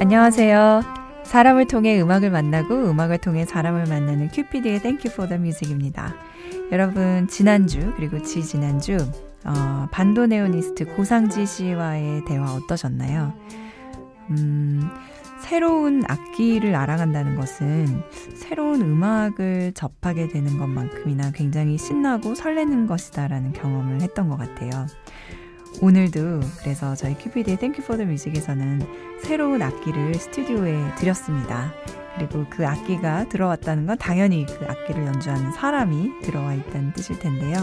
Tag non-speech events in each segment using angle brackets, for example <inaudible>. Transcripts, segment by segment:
안녕하세요. 사람을 통해 음악을 만나고 음악을 통해 사람을 만나는 큐피디의 땡큐 포더 뮤직입니다. 여러분 지난주 그리고 지지난주 어, 반도네오니스트 고상지 씨와의 대화 어떠셨나요? 음, 새로운 악기를 알아간다는 것은 새로운 음악을 접하게 되는 것만큼이나 굉장히 신나고 설레는 것이다라는 경험을 했던 것 같아요. 오늘도 그래서 저희 큐피디의 Thank the you for m u s i c 에서는 새로운 악기를 스튜디오에 드렸습니다 그리고 그 악기가 들어왔다는 건 당연히 그 악기를 연주하는 사람이 들어와 있다는 뜻일 텐데요.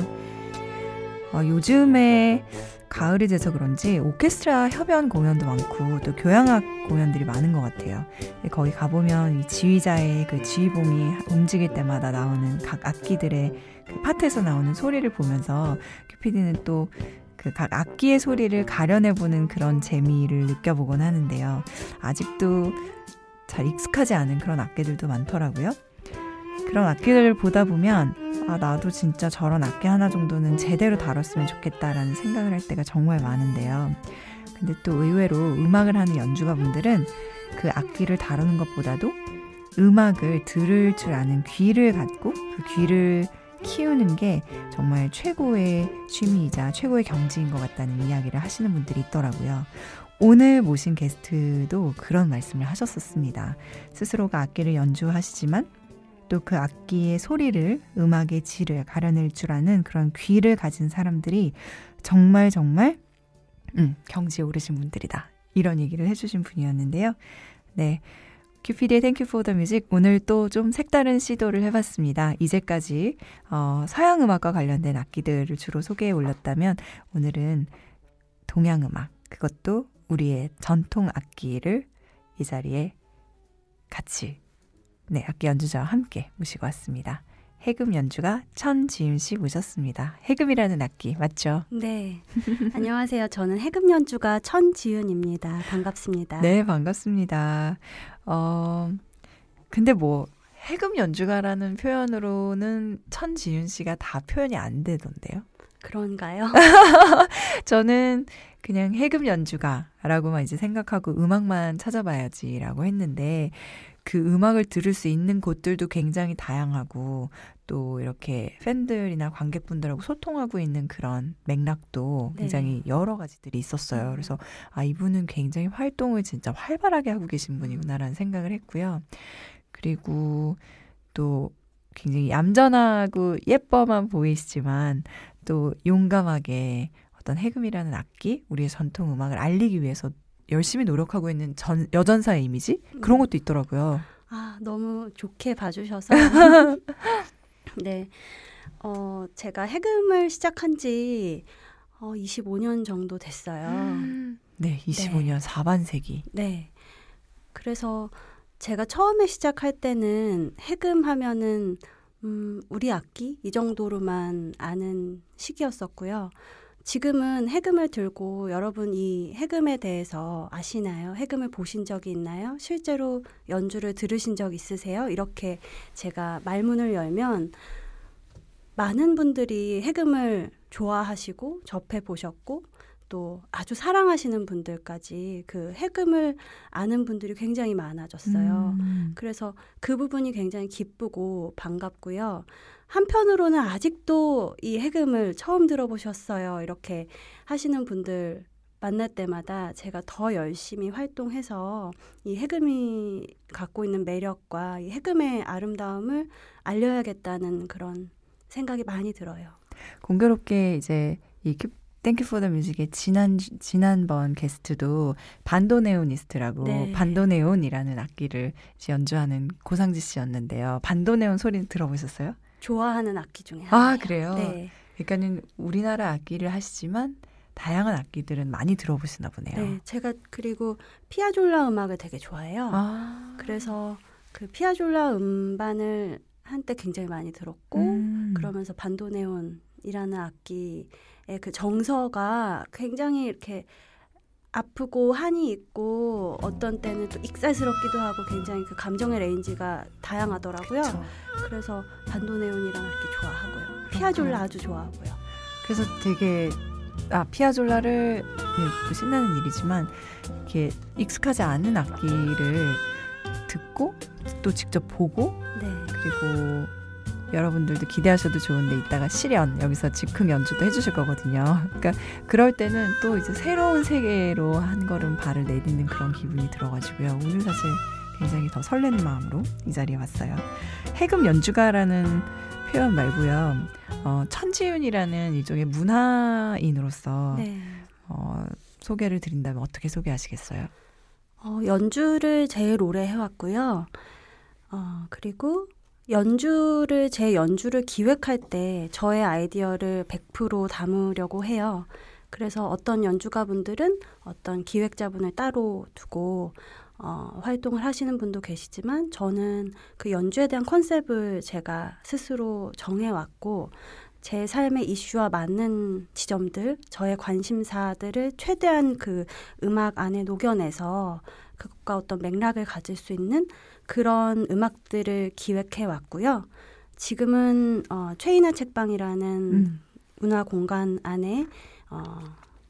어, 요즘에 가을이 돼서 그런지 오케스트라 협연 공연도 많고 또 교향악 공연들이 많은 것 같아요. 예, 거기 가보면 이 지휘자의 그 지휘봉이 움직일 때마다 나오는 각 악기들의 그 파트에서 나오는 소리를 보면서 큐피디는 그 또그각 악기의 소리를 가려내보는 그런 재미를 느껴보곤 하는데요. 아직도 잘 익숙하지 않은 그런 악기들도 많더라고요. 그런 악기들을 보다 보면 아 나도 진짜 저런 악기 하나 정도는 제대로 다뤘으면 좋겠다라는 생각을 할 때가 정말 많은데요. 근데 또 의외로 음악을 하는 연주가 분들은 그 악기를 다루는 것보다도 음악을 들을 줄 아는 귀를 갖고 그 귀를 키우는 게 정말 최고의 취미이자 최고의 경지인 것 같다는 이야기를 하시는 분들이 있더라고요. 오늘 모신 게스트도 그런 말씀을 하셨었습니다. 스스로가 악기를 연주하시지만 또그 악기의 소리를 음악의 질을 가려낼 줄 아는 그런 귀를 가진 사람들이 정말 정말 음, 경지에 오르신 분들이다. 이런 얘기를 해주신 분이었는데요. 네. 큐피디의 땡큐 포더 뮤직 오늘 또 좀 색다른 시도를 해봤습니다. 이제까지 어, 서양 음악과 관련된 악기들을 주로 소개해 올렸다면 오늘은 동양 음악 그것도 우리의 전통 악기를 이 자리에 같이 네, 악기 연주자와 함께 모시고 왔습니다. 해금 연주가 천지임 씨 모셨습니다. 해금이라는 악기 맞죠? 네. <laughs> 안녕하세요. 저는 해금 연주가 천지윤입니다. 반갑습니다. 네, 반갑습니다. 어 근데 뭐 해금 연주가라는 표현으로는 천지윤 씨가 다 표현이 안 되던데요. 그런가요? <laughs> 저는 그냥 해금 연주가라고만 이제 생각하고 음악만 찾아봐야지라고 했는데 그 음악을 들을 수 있는 곳들도 굉장히 다양하고 또 이렇게 팬들이나 관객분들하고 소통하고 있는 그런 맥락도 네. 굉장히 여러 가지들이 있었어요. 음. 그래서 아 이분은 굉장히 활동을 진짜 활발하게 하고 계신 분이구나라는 생각을 했고요. 그리고 또 굉장히 얌전하고 예뻐만 보이시지만 또 용감하게 어떤 해금이라는 악기, 우리의 전통 음악을 알리기 위해서 열심히 노력하고 있는 전 여전사의 이미지 그런 음. 것도 있더라고요. 아 너무 좋게 봐주셔서 <laughs> 네. 어, 제가 해금을 시작한 지 어, 25년 정도 됐어요. 음. 네, 25년 네. 4반세기. 네. 그래서 제가 처음에 시작할 때는 해금 하면은 음, 우리 악기 이 정도로만 아는 시기였었고요. 지금은 해금을 들고 여러분 이 해금에 대해서 아시나요? 해금을 보신 적이 있나요? 실제로 연주를 들으신 적 있으세요? 이렇게 제가 말문을 열면 많은 분들이 해금을 좋아하시고 접해 보셨고 또 아주 사랑하시는 분들까지 그 해금을 아는 분들이 굉장히 많아졌어요. 음. 그래서 그 부분이 굉장히 기쁘고 반갑고요. 한편으로는 아직도 이 해금을 처음 들어보셨어요. 이렇게 하시는 분들 만날 때마다 제가 더 열심히 활동해서 이 해금이 갖고 있는 매력과 이 해금의 아름다움을 알려야겠다는 그런 생각이 많이 들어요. 공교롭게 이제 이 땡큐 포더 뮤직의 지난 지난번 게스트도 반도네온이스트라고 네. 반도네온이라는 악기를 연주하는 고상지 씨였는데요. 반도네온 소리 들어보셨어요? 좋아하는 악기 중에 아, 하나예아 그래요. 네. 그러니까는 우리나라 악기를 하시지만 다양한 악기들은 많이 들어보시나 보네요. 네, 제가 그리고 피아졸라 음악을 되게 좋아해요. 아. 그래서 그 피아졸라 음반을 한때 굉장히 많이 들었고 음. 그러면서 반도네온이라는 악기의 그 정서가 굉장히 이렇게 아프고 한이 있고 어떤 때는 또 익살스럽기도 하고 굉장히 그 감정의 레인지가 다양하더라고요. 그쵸. 그래서 반도네온이랑 이렇게 좋아하고요. 피아졸라 아주 좋아하고요. 그래서 되게 아 피아졸라를 네, 신나는 일이지만 이렇게 익숙하지 않은 악기를 듣고 또 직접 보고 네. 그리고 여러분들도 기대하셔도 좋은데 이따가 실연 여기서 즉흥 연주도 해주실 거거든요. 그러니까 그럴 때는 또 이제 새로운 세계로 한 걸음 발을 내딛는 그런 기분이 들어가지고요. 오늘 사실 굉장히 더 설레는 마음으로 이 자리에 왔어요. 해금 연주가라는 표현 말고요. 어, 천지윤이라는 일종의 문화인으로서 네. 어, 소개를 드린다면 어떻게 소개하시겠어요? 어, 연주를 제일 오래 해왔고요. 어, 그리고 연주를 제 연주를 기획할 때 저의 아이디어를 100% 담으려고 해요. 그래서 어떤 연주가분들은 어떤 기획자분을 따로 두고 어, 활동을 하시는 분도 계시지만 저는 그 연주에 대한 컨셉을 제가 스스로 정해왔고 제 삶의 이슈와 맞는 지점들, 저의 관심사들을 최대한 그 음악 안에 녹여내서 그것과 어떤 맥락을 가질 수 있는 그런 음악들을 기획해 왔고요. 지금은 어, 최이나 책방이라는 음. 문화 공간 안에 어,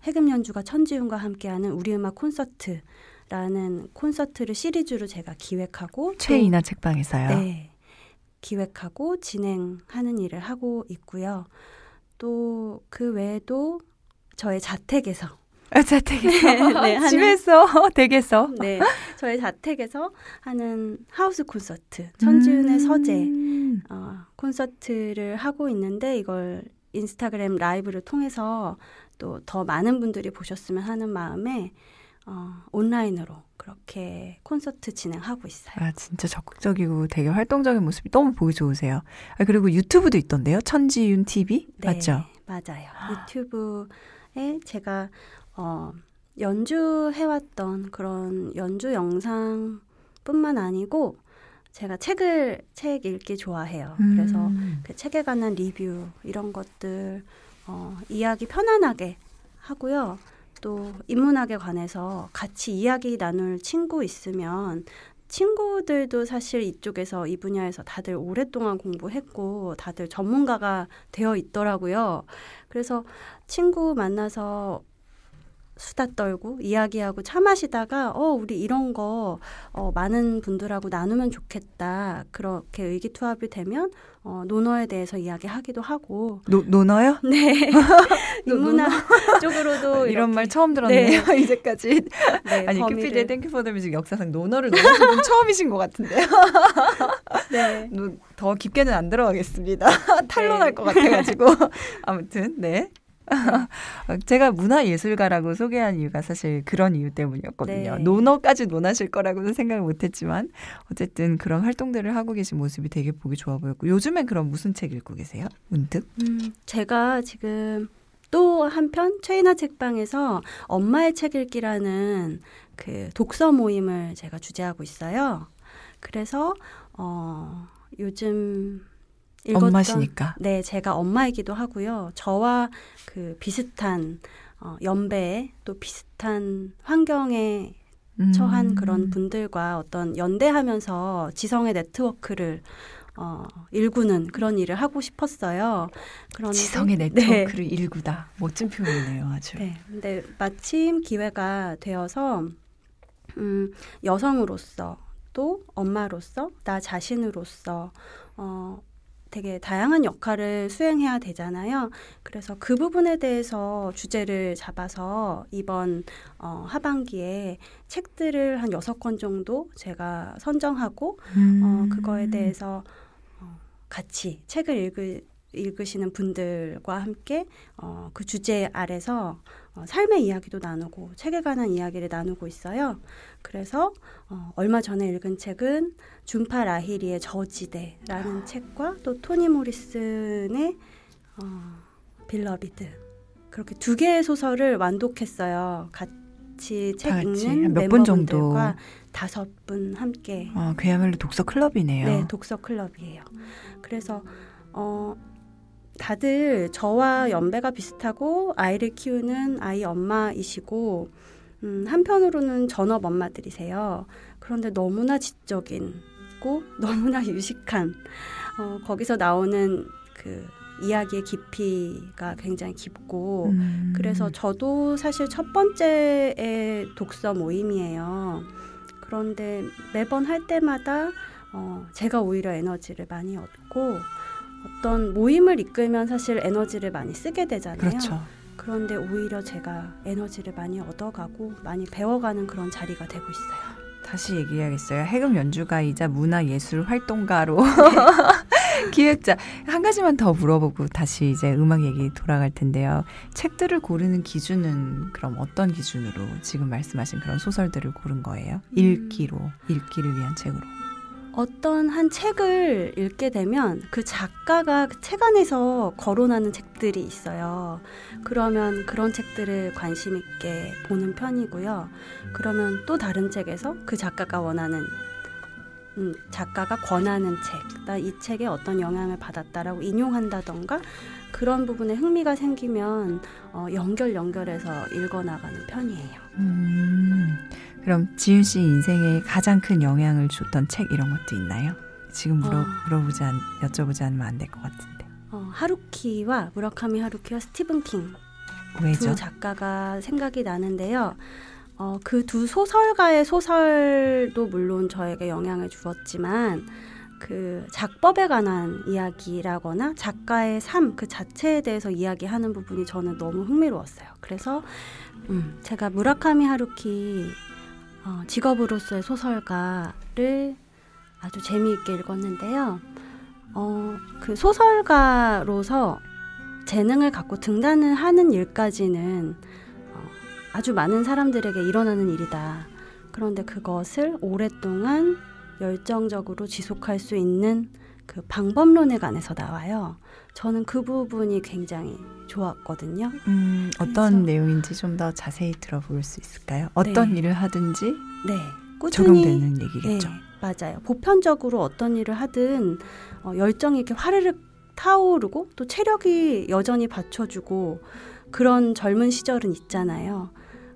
해금 연주가 천지훈과 함께하는 우리 음악 콘서트라는 콘서트를 시리즈로 제가 기획하고 최이나 책방에서요. 네. 기획하고 진행하는 일을 하고 있고요. 또 그 외에도 저의 자택에서 아, 자택에서 <laughs> 네, 하는, 집에서 <laughs> 댁에서 네 저의 자택에서 하는 하우스 콘서트 천지윤의 음. 서재 어, 콘서트를 하고 있는데 이걸 인스타그램 라이브를 통해서 또 더 많은 분들이 보셨으면 하는 마음에 어, 온라인으로 그렇게 콘서트 진행하고 있어요. 아, 진짜 적극적이고 되게 활동적인 모습이 너무 보기 좋으세요. 아, 그리고 유튜브도 있던데요. 천지윤 TV? 네, 맞죠? 맞아요. 아. 유튜브에 제가 어, 연주해왔던 그런 연주 영상뿐만 아니고 제가 책을 책 읽기 좋아해요. 음. 그래서 그 책에 관한 리뷰 이런 것들 어, 이야기 편안하게 하고요. 또 인문학에 관해서 같이 이야기 나눌 친구 있으면 친구들도 사실 이쪽에서 이 분야에서 다들 오랫동안 공부했고 다들 전문가가 되어 있더라고요. 그래서 친구 만나서 수다 떨고 이야기하고 차 마시다가 어 우리 이런 거 어, 많은 분들하고 나누면 좋겠다 그렇게 의기투합이 되면 어, 논어에 대해서 이야기하기도 하고 노, 논어요? <laughs> 네 <laughs> 인문학 <laughs> 쪽으로도 아, 이런 말 처음 들었네요 네. 이제까지 네, 아니 범위를. 큐피드의 땡큐 포 더뮤직 역사상 논어를 논하신 처음이신 것 같은데요 네. 더 깊게는 안 들어가겠습니다 탄론할 네. 것 같아가지고 아무튼 네 <laughs> 제가 문화예술가라고 소개한 이유가 사실 그런 이유 때문이었거든요. 네. 논어까지 논하실 거라고는 생각 못했지만 어쨌든 그런 활동들을 하고 계신 모습이 되게 보기 좋아 보였고 요즘엔 그럼 무슨 책 읽고 계세요? 문득? 음, 제가 지금 또 한편 최이나 책방에서 엄마의 책 읽기라는 그 독서 모임을 제가 주재하고 있어요. 그래서 어, 요즘 읽었던 엄마시니까. 네, 제가 엄마이기도 하고요. 저와 그 비슷한 어, 연배또 비슷한 환경에 처한 음. 그런 분들과 어떤 연대하면서 지성의 네트워크를 어, 일구는 그런 일을 하고 싶었어요. 그런 지성의 네. 네트워크를 네. 일구다. 멋진 표현이네요, 아주. 네. 근데 마침 기회가 되어서 음, 여성으로서 또 엄마로서 나 자신으로서 어, 되게 다양한 역할을 수행해야 되잖아요. 그래서 그 부분에 대해서 주제를 잡아서 이번 어, 하반기에 책들을 한 여섯 권 정도 제가 선정하고 음. 어, 그거에 음. 대해서 어, 같이 책을 읽을 읽으시는 분들과 함께 어, 그 주제 아래서 어, 삶의 이야기도 나누고 책에 관한 이야기를 나누고 있어요. 그래서 어, 얼마 전에 읽은 책은 준파 라히리의 저지대라는 아. 책과 또 토니 모리슨의 어, 빌러비드 그렇게 두 개의 소설을 완독했어요. 같이 책 같이 읽는 몇분 정도 다섯 분 함께. 아, 그야말로 독서 클럽이네요. 네, 독서 클럽이에요. 그래서 어 다들 저와 연배가 비슷하고 아이를 키우는 아이 엄마이시고 음, 한편으로는 전업 엄마들이세요. 그런데 너무나 지적인고 너무나 유식한 어, 거기서 나오는 그 이야기의 깊이가 굉장히 깊고 음. 그래서 저도 사실 첫 번째의 독서 모임이에요. 그런데 매번 할 때마다 어, 제가 오히려 에너지를 많이 얻고 어떤 모임을 이끌면 사실 에너지를 많이 쓰게 되잖아요. 그렇죠. 그런데 오히려 제가 에너지를 많이 얻어가고 많이 배워가는 그런 자리가 되고 있어요. 다시 얘기해야겠어요. 해금 연주가이자 문화예술 활동가로 <laughs> 기획자 한 가지만 더 물어보고 다시 이제 음악 얘기 돌아갈 텐데요. 책들을 고르는 기준은 그럼 어떤 기준으로 지금 말씀하신 그런 소설들을 고른 거예요? 음. 읽기로 읽기를 위한 책으로. 어떤 한 책을 읽게 되면 그 작가가 책 안에서 거론하는 책들이 있어요. 그러면 그런 책들을 관심 있게 보는 편이고요. 그러면 또 다른 책에서 그 작가가 원하는 음, 작가가 권하는 책, 나이 책에 어떤 영향을 받았다라고 인용한다던가 그런 부분에 흥미가 생기면 어, 연결 연결해서 읽어나가는 편이에요. 음. 그럼 지윤 씨 인생에 가장 큰 영향을 줬던 책 이런 것도 있나요? 지금 물어 어. 물어보지 않, 여쭤보지 않으면 안 될 것 같은데. 어, 하루키와 무라카미 하루키와 스티븐 킹 왜죠? 두 작가가 생각이 나는데요. 어, 그 두 소설가의 소설도 물론 저에게 영향을 주었지만 그 작법에 관한 이야기라거나 작가의 삶 그 자체에 대해서 이야기하는 부분이 저는 너무 흥미로웠어요. 그래서 음, 제가 무라카미 하루키 어, 직업으로서의 소설가를 아주 재미있게 읽었는데요. 어, 그 소설가로서 재능을 갖고 등단을 하는 일까지는 어, 아주 많은 사람들에게 일어나는 일이다. 그런데 그것을 오랫동안 열정적으로 지속할 수 있는 그 방법론에 관해서 나와요. 저는 그 부분이 굉장히 좋았거든요. 음, 어떤 그래서, 내용인지 좀 더 자세히 들어볼 수 있을까요? 어떤 네. 일을 하든지 네, 꾸준히 적용되는 얘기겠죠. 네, 맞아요. 보편적으로 어떤 일을 하든 어, 열정이 이렇게 화르륵 타오르고 또 체력이 여전히 받쳐주고 그런 젊은 시절은 있잖아요.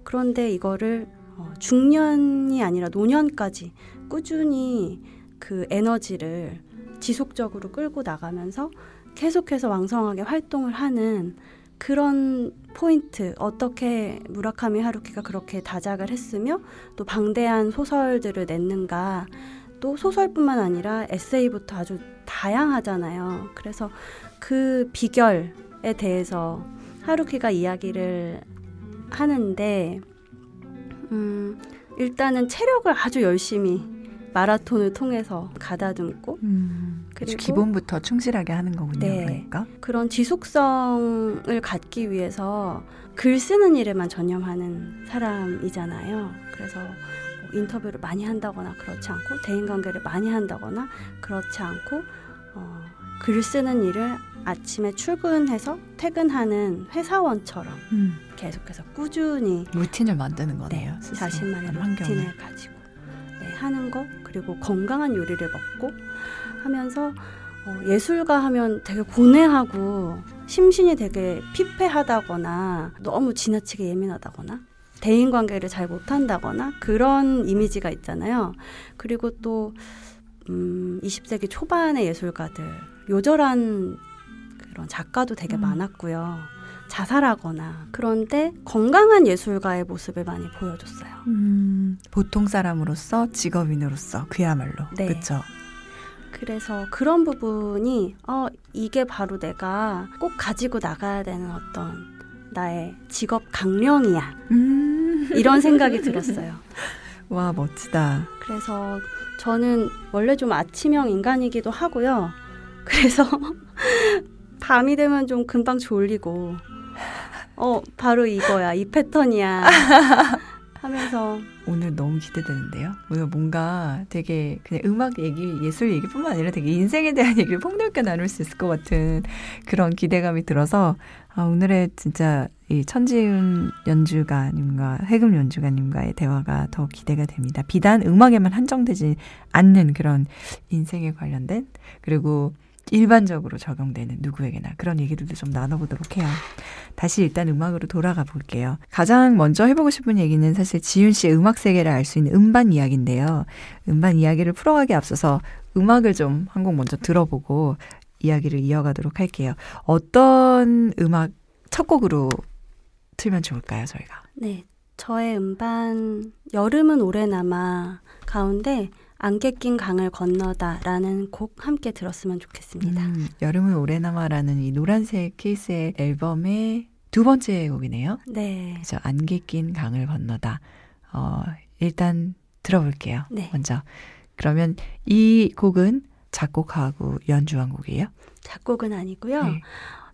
그런데 이거를 어, 중년이 아니라 노년까지 꾸준히 그 에너지를 지속적으로 끌고 나가면서 계속해서 왕성하게 활동을 하는 그런 포인트 어떻게 무라카미 하루키가 그렇게 다작을 했으며 또 방대한 소설들을 냈는가 또 소설뿐만 아니라 에세이부터 아주 다양하잖아요. 그래서 그 비결에 대해서 하루키가 이야기를 하는데 음, 일단은 체력을 아주 열심히 마라톤을 통해서 가다듬고 음. 그리고 기본부터 충실하게 하는 거군요. 네. 그러니까 그런 지속성을 갖기 위해서 글 쓰는 일에만 전념하는 사람이잖아요. 그래서 뭐 인터뷰를 많이 한다거나 그렇지 않고 대인관계를 많이 한다거나 그렇지 않고 어, 글 쓰는 일을 아침에 출근해서 퇴근하는 회사원처럼 음. 계속해서 꾸준히 루틴을 만드는 거네요. 네, 자신만의 루틴을 가지고 네, 하는 거 그리고 건강한 요리를 먹고 하면서 어, 예술가 하면 되게 고뇌하고 심신이 되게 피폐하다거나 너무 지나치게 예민하다거나 대인 관계를 잘 못한다거나 그런 이미지가 있잖아요. 그리고 또 음, 20세기 초반의 예술가들 요절한 그런 작가도 되게 음. 많았고요. 자살하거나 그런데 건강한 예술가의 모습을 많이 보여줬어요. 음, 보통 사람으로서 직업인으로서 그야말로 네. 그렇죠. 그래서 그런 부분이 어 이게 바로 내가 꼭 가지고 나가야 되는 어떤 나의 직업 강령이야 음. 이런 생각이 들었어요. <laughs> 와 멋지다. 그래서 저는 원래 좀 아침형 인간이기도 하고요. 그래서 <laughs> 밤이 되면 좀 금방 졸리고 어 바로 이거야 이 패턴이야. <laughs> 하면서 오늘 너무 기대되는데요. 오늘 뭔가 되게 그냥 음악 얘기, 예술 얘기뿐만 아니라 되게 인생에 대한 <laughs> 얘기를 폭넓게 나눌 수 있을 것 같은 그런 기대감이 들어서 아, 오늘의 진짜 이 천지은 연주가님과 해금 연주가님과의 대화가 더 기대가 됩니다. 비단 음악에만 한정되지 않는 그런 인생에 관련된 그리고 일반적으로 적용되는 누구에게나 그런 얘기들도 좀 나눠보도록 해요. 다시 일단 음악으로 돌아가 볼게요. 가장 먼저 해보고 싶은 얘기는 사실 지윤 씨의 음악 세계를 알 수 있는 음반 이야기인데요. 음반 이야기를 풀어가기 앞서서 음악을 좀 한 곡 먼저 들어보고 이야기를 이어가도록 할게요. 어떤 음악 첫 곡으로 틀면 좋을까요, 저희가? 네. 저의 음반 여름은 오래남아 가운데 안개 낀 강을 건너다라는 곡 함께 들었으면 좋겠습니다. 음, 여름을 오래남아라는 이 노란색 케이스의 앨범의 두 번째 곡이네요. 네. 그래서 안개 낀 강을 건너다. 어, 일단 들어볼게요. 네. 먼저. 그러면 이 곡은 작곡하고 연주한 곡이에요? 작곡은 아니고요. 네.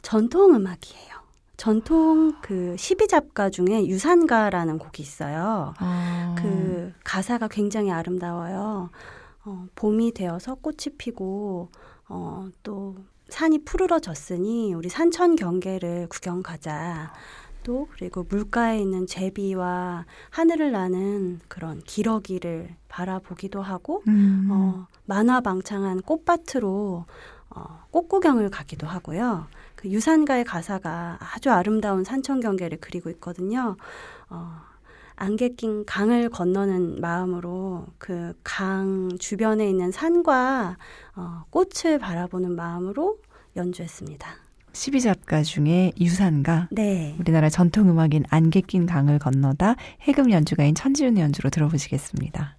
전통 음악이에요. 전통 그 시비잡가 중에 유산가라는 곡이 있어요. 아. 그 가사가 굉장히 아름다워요. 어, 봄이 되어서 꽃이 피고 어, 또 산이 푸르러졌으니 우리 산천 경계를 구경 가자. 또 그리고 물가에 있는 제비와 하늘을 나는 그런 기러기를 바라보기도 하고 음. 어, 만화방창한 꽃밭으로 어, 꽃구경을 가기도 하고요. 그 유산가의 가사가 아주 아름다운 산천 경계를 그리고 있거든요. 어, 안개 낀 강을 건너는 마음으로 그 강 주변에 있는 산과 어, 꽃을 바라보는 마음으로 연주했습니다. 1 2작가 중에 유산가 네. 우리나라 전통 음악인 안개 낀 강을 건너다 해금 연주가인 천지윤 연주로 들어보시겠습니다.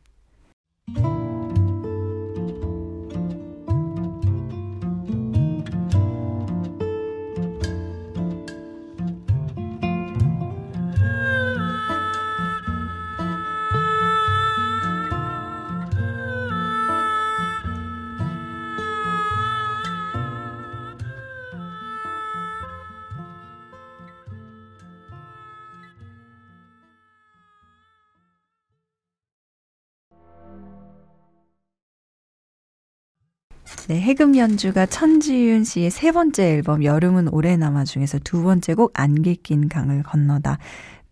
네, 해금 연주가 천지윤 씨의 세 번째 앨범 여름은 오래 남아 중에서 두 번째 곡 안개 낀 강을 건너다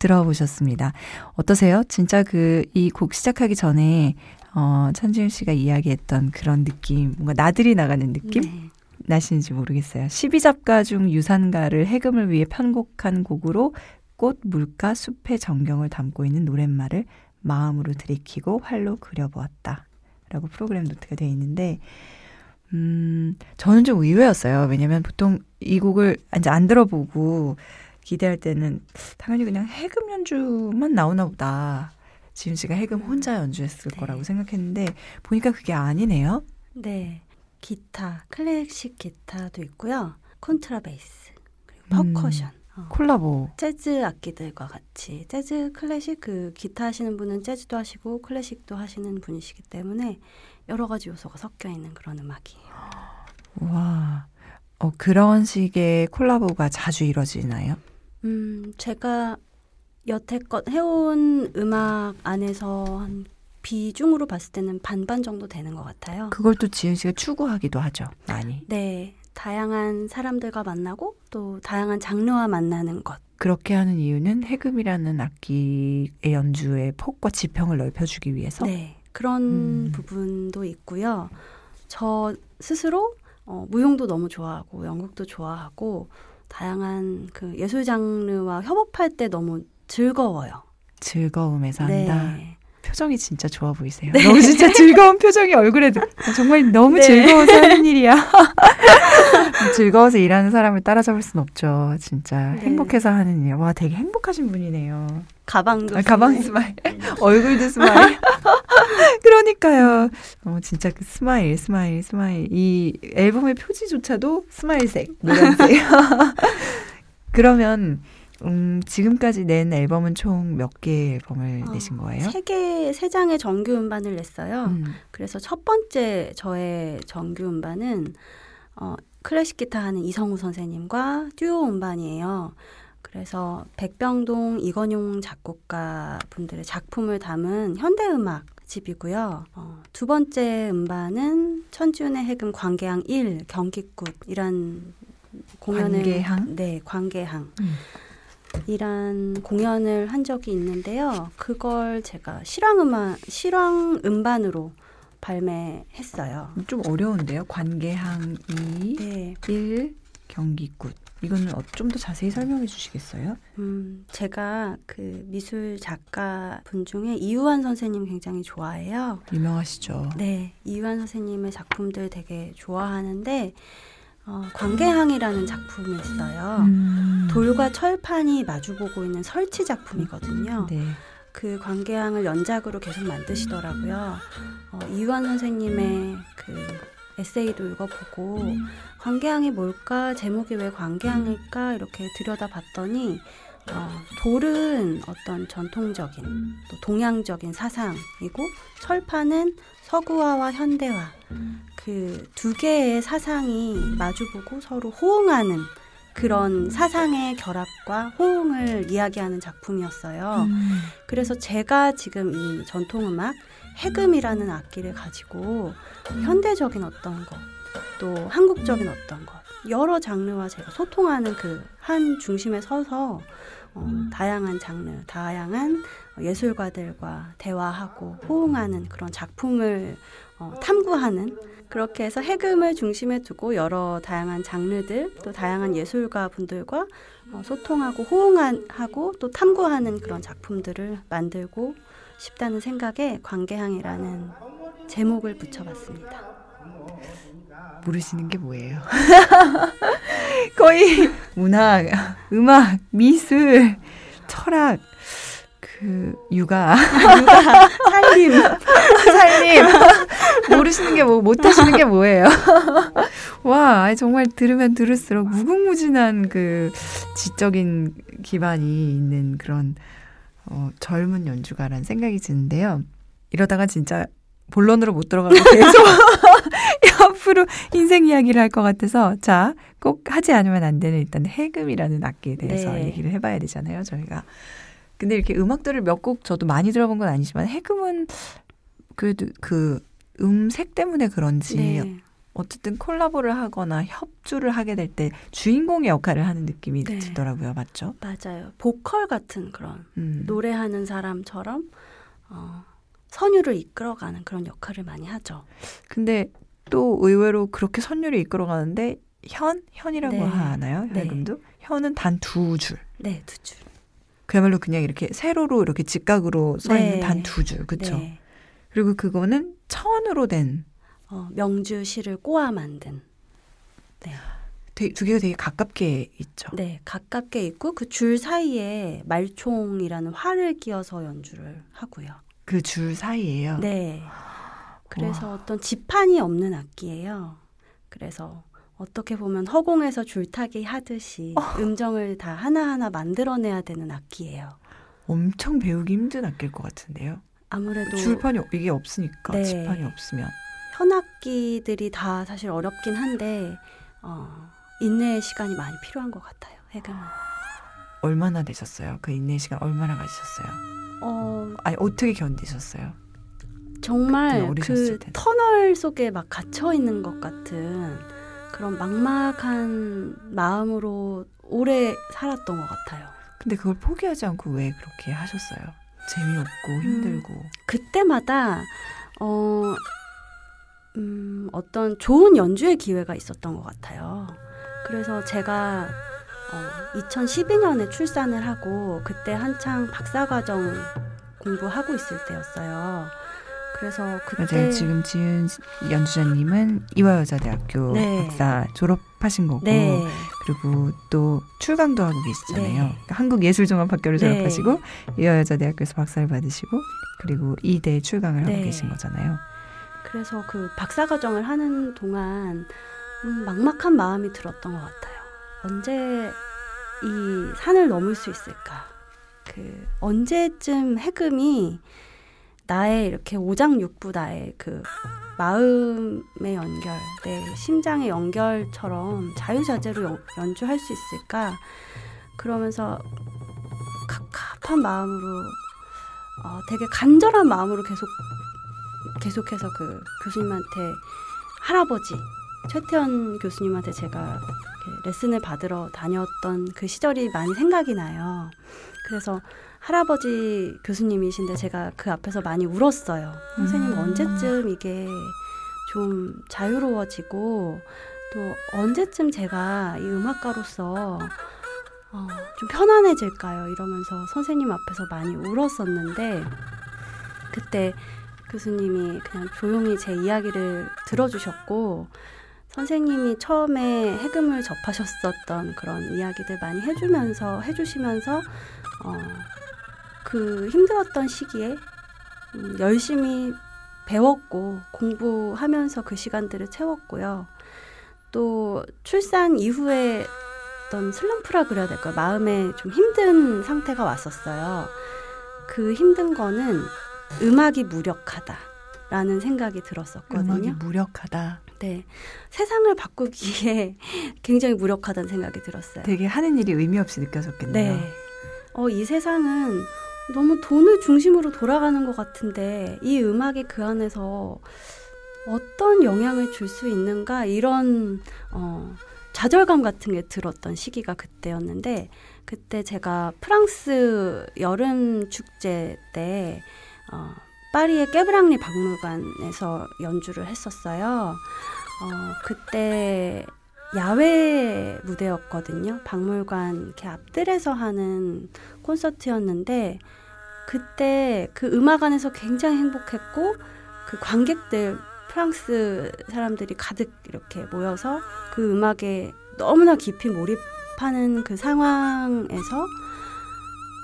들어보셨습니다. 어떠세요? 진짜 그 이 곡 시작하기 전에 어, 천지윤 씨가 이야기했던 그런 느낌, 뭔가 나들이 나가는 느낌? 네. 나시는지 모르겠어요. 1 2작가중 유산가를 해금을 위해 편곡한 곡으로 꽃, 물가, 숲의 전경을 담고 있는 노랫말을 마음으로 들이키고 활로 그려보았다. 라고 프로그램 노트가 되어 있는데, 음, 저는 좀 의외였어요. 왜냐면 보통 이 곡을 이제 안 들어보고 기대할 때는 당연히 그냥 해금 연주만 나오나 보다. 지금제가 해금 혼자 음. 연주했을 네. 거라고 생각했는데 보니까 그게 아니네요. 네. 기타, 클래식 기타도 있고요. 콘트라베이스, 그리고 음. 퍼커션. 어, 콜라보. 재즈 악기들과 같이 재즈 클래식 그 기타 하시는 분은 재즈도 하시고 클래식도 하시는 분이시기 때문에 여러 가지 요소가 섞여 있는 그런 음악이에요. 와, 어, 그런 식의 콜라보가 자주 이루어지나요? 음, 제가 여태껏 해온 음악 안에서 한 비중으로 봤을 때는 반반 정도 되는 것 같아요. 그걸 또 지은 씨가 추구하기도 하죠, 많이. 네, 다양한 사람들과 만나고 또 다양한 장르와 만나는 것. 그렇게 하는 이유는 해금이라는 악기의 연주의 폭과 지평을 넓혀주기 위해서. 네. 그런 음. 부분도 있고요. 저 스스로 어, 무용도 너무 좋아하고 연극도 좋아하고 다양한 그 예술 장르와 협업할 때 너무 즐거워요. 즐거움에서 네. 한다. 표정이 진짜 좋아 보이세요. 네. 너무 진짜 즐거운 표정이 얼굴에 정말 너무 <laughs> 네. 즐거워서 하는 일이야. <laughs> 즐거워서 일하는 사람을 따라잡을 순 없죠. 진짜 네. 행복해서 하는 일. 와, 되게 행복하신 분이네요. 가방도 아, 가방 스마일, <laughs> 얼굴도 스마일. <laughs> 그러니까요. 어, 진짜 그 스마일, 스마일, 스마일. 이 앨범의 표지조차도 스마일색, 노란색. <laughs> 그러면 음, 지금까지 낸 앨범은 총 몇 개의 앨범을 어, 내신 거예요? 세 개, 세 장의 정규 음반을 냈어요. 음. 그래서 첫 번째 저의 정규 음반은 어, 클래식 기타 하는 이성우 선생님과 듀오 음반이에요. 그래서 백병동 이건용 작곡가 분들의 작품을 담은 현대음악 집이고요. 어, 두 번째 음반은 천지훈의 해금 광개항 1 경기굿이란 공연을 관계항? 네, 관계항. 음. 이란 공연을 한 적이 있는데요. 그걸 제가 실황 음반 실황 음반으로 발매했어요. 좀 어려운데요. 관계항 2, 네. 1 경기굿. 이거는 어, 좀더 자세히 설명해 주시겠어요? 음, 제가 그 미술 작가 분 중에 이유한 선생님 굉장히 좋아해요. 유명하시죠? 네, 이유한 선생님의 작품들 되게 좋아하는데 어, 관계항이라는 작품이 있어요. 음. 돌과 철판이 마주보고 있는 설치 작품이거든요. 네. 그 관계항을 연작으로 계속 만드시더라고요. 어, 이유한 선생님의 그 에세이도 읽어보고 관계항이 뭘까? 제목이 왜 관계항일까? 이렇게 들여다봤더니 어, 돌은 어떤 전통적인 또 동양적인 사상이고 철판은 서구화와 현대화 그 두 개의 사상이 마주보고 서로 호응하는 그런 사상의 결합과 호응을 이야기하는 작품이었어요. 음. 그래서 제가 지금 이 전통음악 해금이라는 악기를 가지고 현대적인 어떤 거또 한국적인 어떤 것 여러 장르와 제가 소통하는 그 한 중심에 서서 어, 음. 다양한 장르, 다양한 예술가들과 대화하고 호응하는 그런 작품을 어, 탐구하는 그렇게 해서 해금을 중심에 두고 여러 다양한 장르들 또 다양한 예술가 분들과 어, 소통하고 호응하고 또 탐구하는 그런 작품들을 만들고 싶다는 생각에 관계항이라는 제목을 붙여봤습니다. 모르시는 게 뭐예요? <laughs> 거의 문학, 음악, 미술, 철학, 그 육아, <laughs> 육아 살림, 살림 <laughs> 모르시는 게 뭐 못하시는 게 뭐예요? 와 정말 들으면 들을수록 무궁무진한 그 지적인 기반이 있는 그런 어, 젊은 연주가라는 생각이 드는데요. 이러다가 진짜 본론으로 못 들어가고 계속 <laughs> 옆으로 인생 이야기를 할 것 같아서 자 꼭 하지 않으면 안 되는 일단 해금이라는 악기에 대해서 네. 얘기를 해봐야 되잖아요 저희가. 근데 이렇게 음악들을 몇 곡 저도 많이 들어본 건 아니지만 해금은 그래도 그 음색 때문에 그런지 네. 어쨌든 콜라보를 하거나 협주를 하게 될 때 주인공의 역할을 하는 느낌이 네. 들더라고요. 맞죠? 맞아요. 보컬 같은 그런 음. 노래하는 사람처럼 어, 선율을 이끌어가는 그런 역할을 많이 하죠. 근데 또 의외로 그렇게 선율을 이끌어가는데 현 현이라고 네. 하나요? 네. 현금도 네. 현은 단 두 줄. 네, 두 줄. 그야말로 그냥 이렇게 세로로 이렇게 직각으로 써 있는 네. 단두 줄, 그렇죠? 그리고 그거는 천으로 된 어, 명주시를 꼬아 만든. 네. 되게, 두 개가 되게 가깝게 있죠. 네, 가깝게 있고 그 줄 사이에 말총이라는 활을 끼어서 연주를 하고요. 그줄 사이에요. 네. 그래서 와. 어떤 지판이 없는 악기예요. 그래서 어떻게 보면 허공에서 줄타기 하듯이 어. 음정을 다 하나하나 만들어내야 되는 악기예요. 엄청 배우기 힘든 악기일 것 같은데요. 아무래도 줄판이 이게 없으니까 네. 지판이 없으면 현악기들이 다 사실 어렵긴 한데 어, 인내의 시간이 많이 필요한 것 같아요. 해금은 얼마나 되셨어요? 그 인내 시간 얼마나 가셨어요 어, 아니 어떻게 견디셨어요? 정말 그 터널 속에 막 갇혀 있는 것 같은 그런 막막한 마음으로 오래 살았던 것 같아요. 근데 그걸 포기하지 않고 왜 그렇게 하셨어요? 재미없고 음, 힘들고. 음, 그때마다 어 음, 어떤 좋은 연주의 기회가 있었던 것 같아요. 그래서 제가 어, 2012년에 출산을 하고 그때 한창 박사과정 공부하고 있을 때였어요. 그래서 그때 맞아요. 지금 지은 연주자님은 이화여자대학교 네. 박사 졸업하신 거고 네. 그리고 또 출강도 하고 계시잖아요. 네. 그러니까 한국예술종합학교를 네. 졸업하시고 이화여자대학교에서 박사를 받으시고 그리고 이대 출강을 하고 네. 계신 거잖아요. 그래서 그 박사 과정을 하는 동안 음, 막막한 마음이 들었던 것 같아요. 언제 이 산을 넘을 수 있을까? 그 언제쯤 해금이 나의 이렇게 오장육부 나의 그 마음의 연결, 내 심장의 연결처럼 자유자재로 연, 연주할 수 있을까? 그러면서 갑갑한 마음으로 어, 되게 간절한 마음으로 계속 계속해서 그 교수님한테 할아버지 최태원 교수님한테 제가 레슨을 받으러 다녔던 그 시절이 많이 생각이 나요. 그래서 할아버지 교수님이신데 제가 그 앞에서 많이 울었어요. 음. 선생님 언제쯤 이게 좀 자유로워지고 또 언제쯤 제가 이 음악가로서 어, 좀 편안해질까요? 이러면서 선생님 앞에서 많이 울었었는데 그때 교수님이 그냥 조용히 제 이야기를 들어주셨고 선생님이 처음에 해금을 접하셨었던 그런 이야기들 많이 해주면서 해주시면서 어, 그 힘들었던 시기에 음, 열심히 배웠고 공부하면서 그 시간들을 채웠고요. 또 출산 이후에 어떤 슬럼프라 그래야 될까요? 마음에 좀 힘든 상태가 왔었어요. 그 힘든 거는 음악이 무력하다. 라는 생각이 들었었거든요. 음악이 무력하다. 네. 세상을 바꾸기에 <laughs> 굉장히 무력하다는 생각이 들었어요. 되게 하는 일이 의미 없이 느껴졌겠네요. 네. 어, 이 세상은 너무 돈을 중심으로 돌아가는 것 같은데 이 음악이 그 안에서 어떤 영향을 줄 수 있는가 이런 어, 좌절감 같은 게 들었던 시기가 그때였는데 그때 제가 프랑스 여름 축제 때 어, 파리의 깨브랑리 박물관에서 연주를 했었어요. 어, 그때 야외 무대였거든요. 박물관 이렇게 앞뜰에서 하는 콘서트였는데 그때 그 음악 안에서 굉장히 행복했고 그 관객들 프랑스 사람들이 가득 이렇게 모여서 그 음악에 너무나 깊이 몰입하는 그 상황에서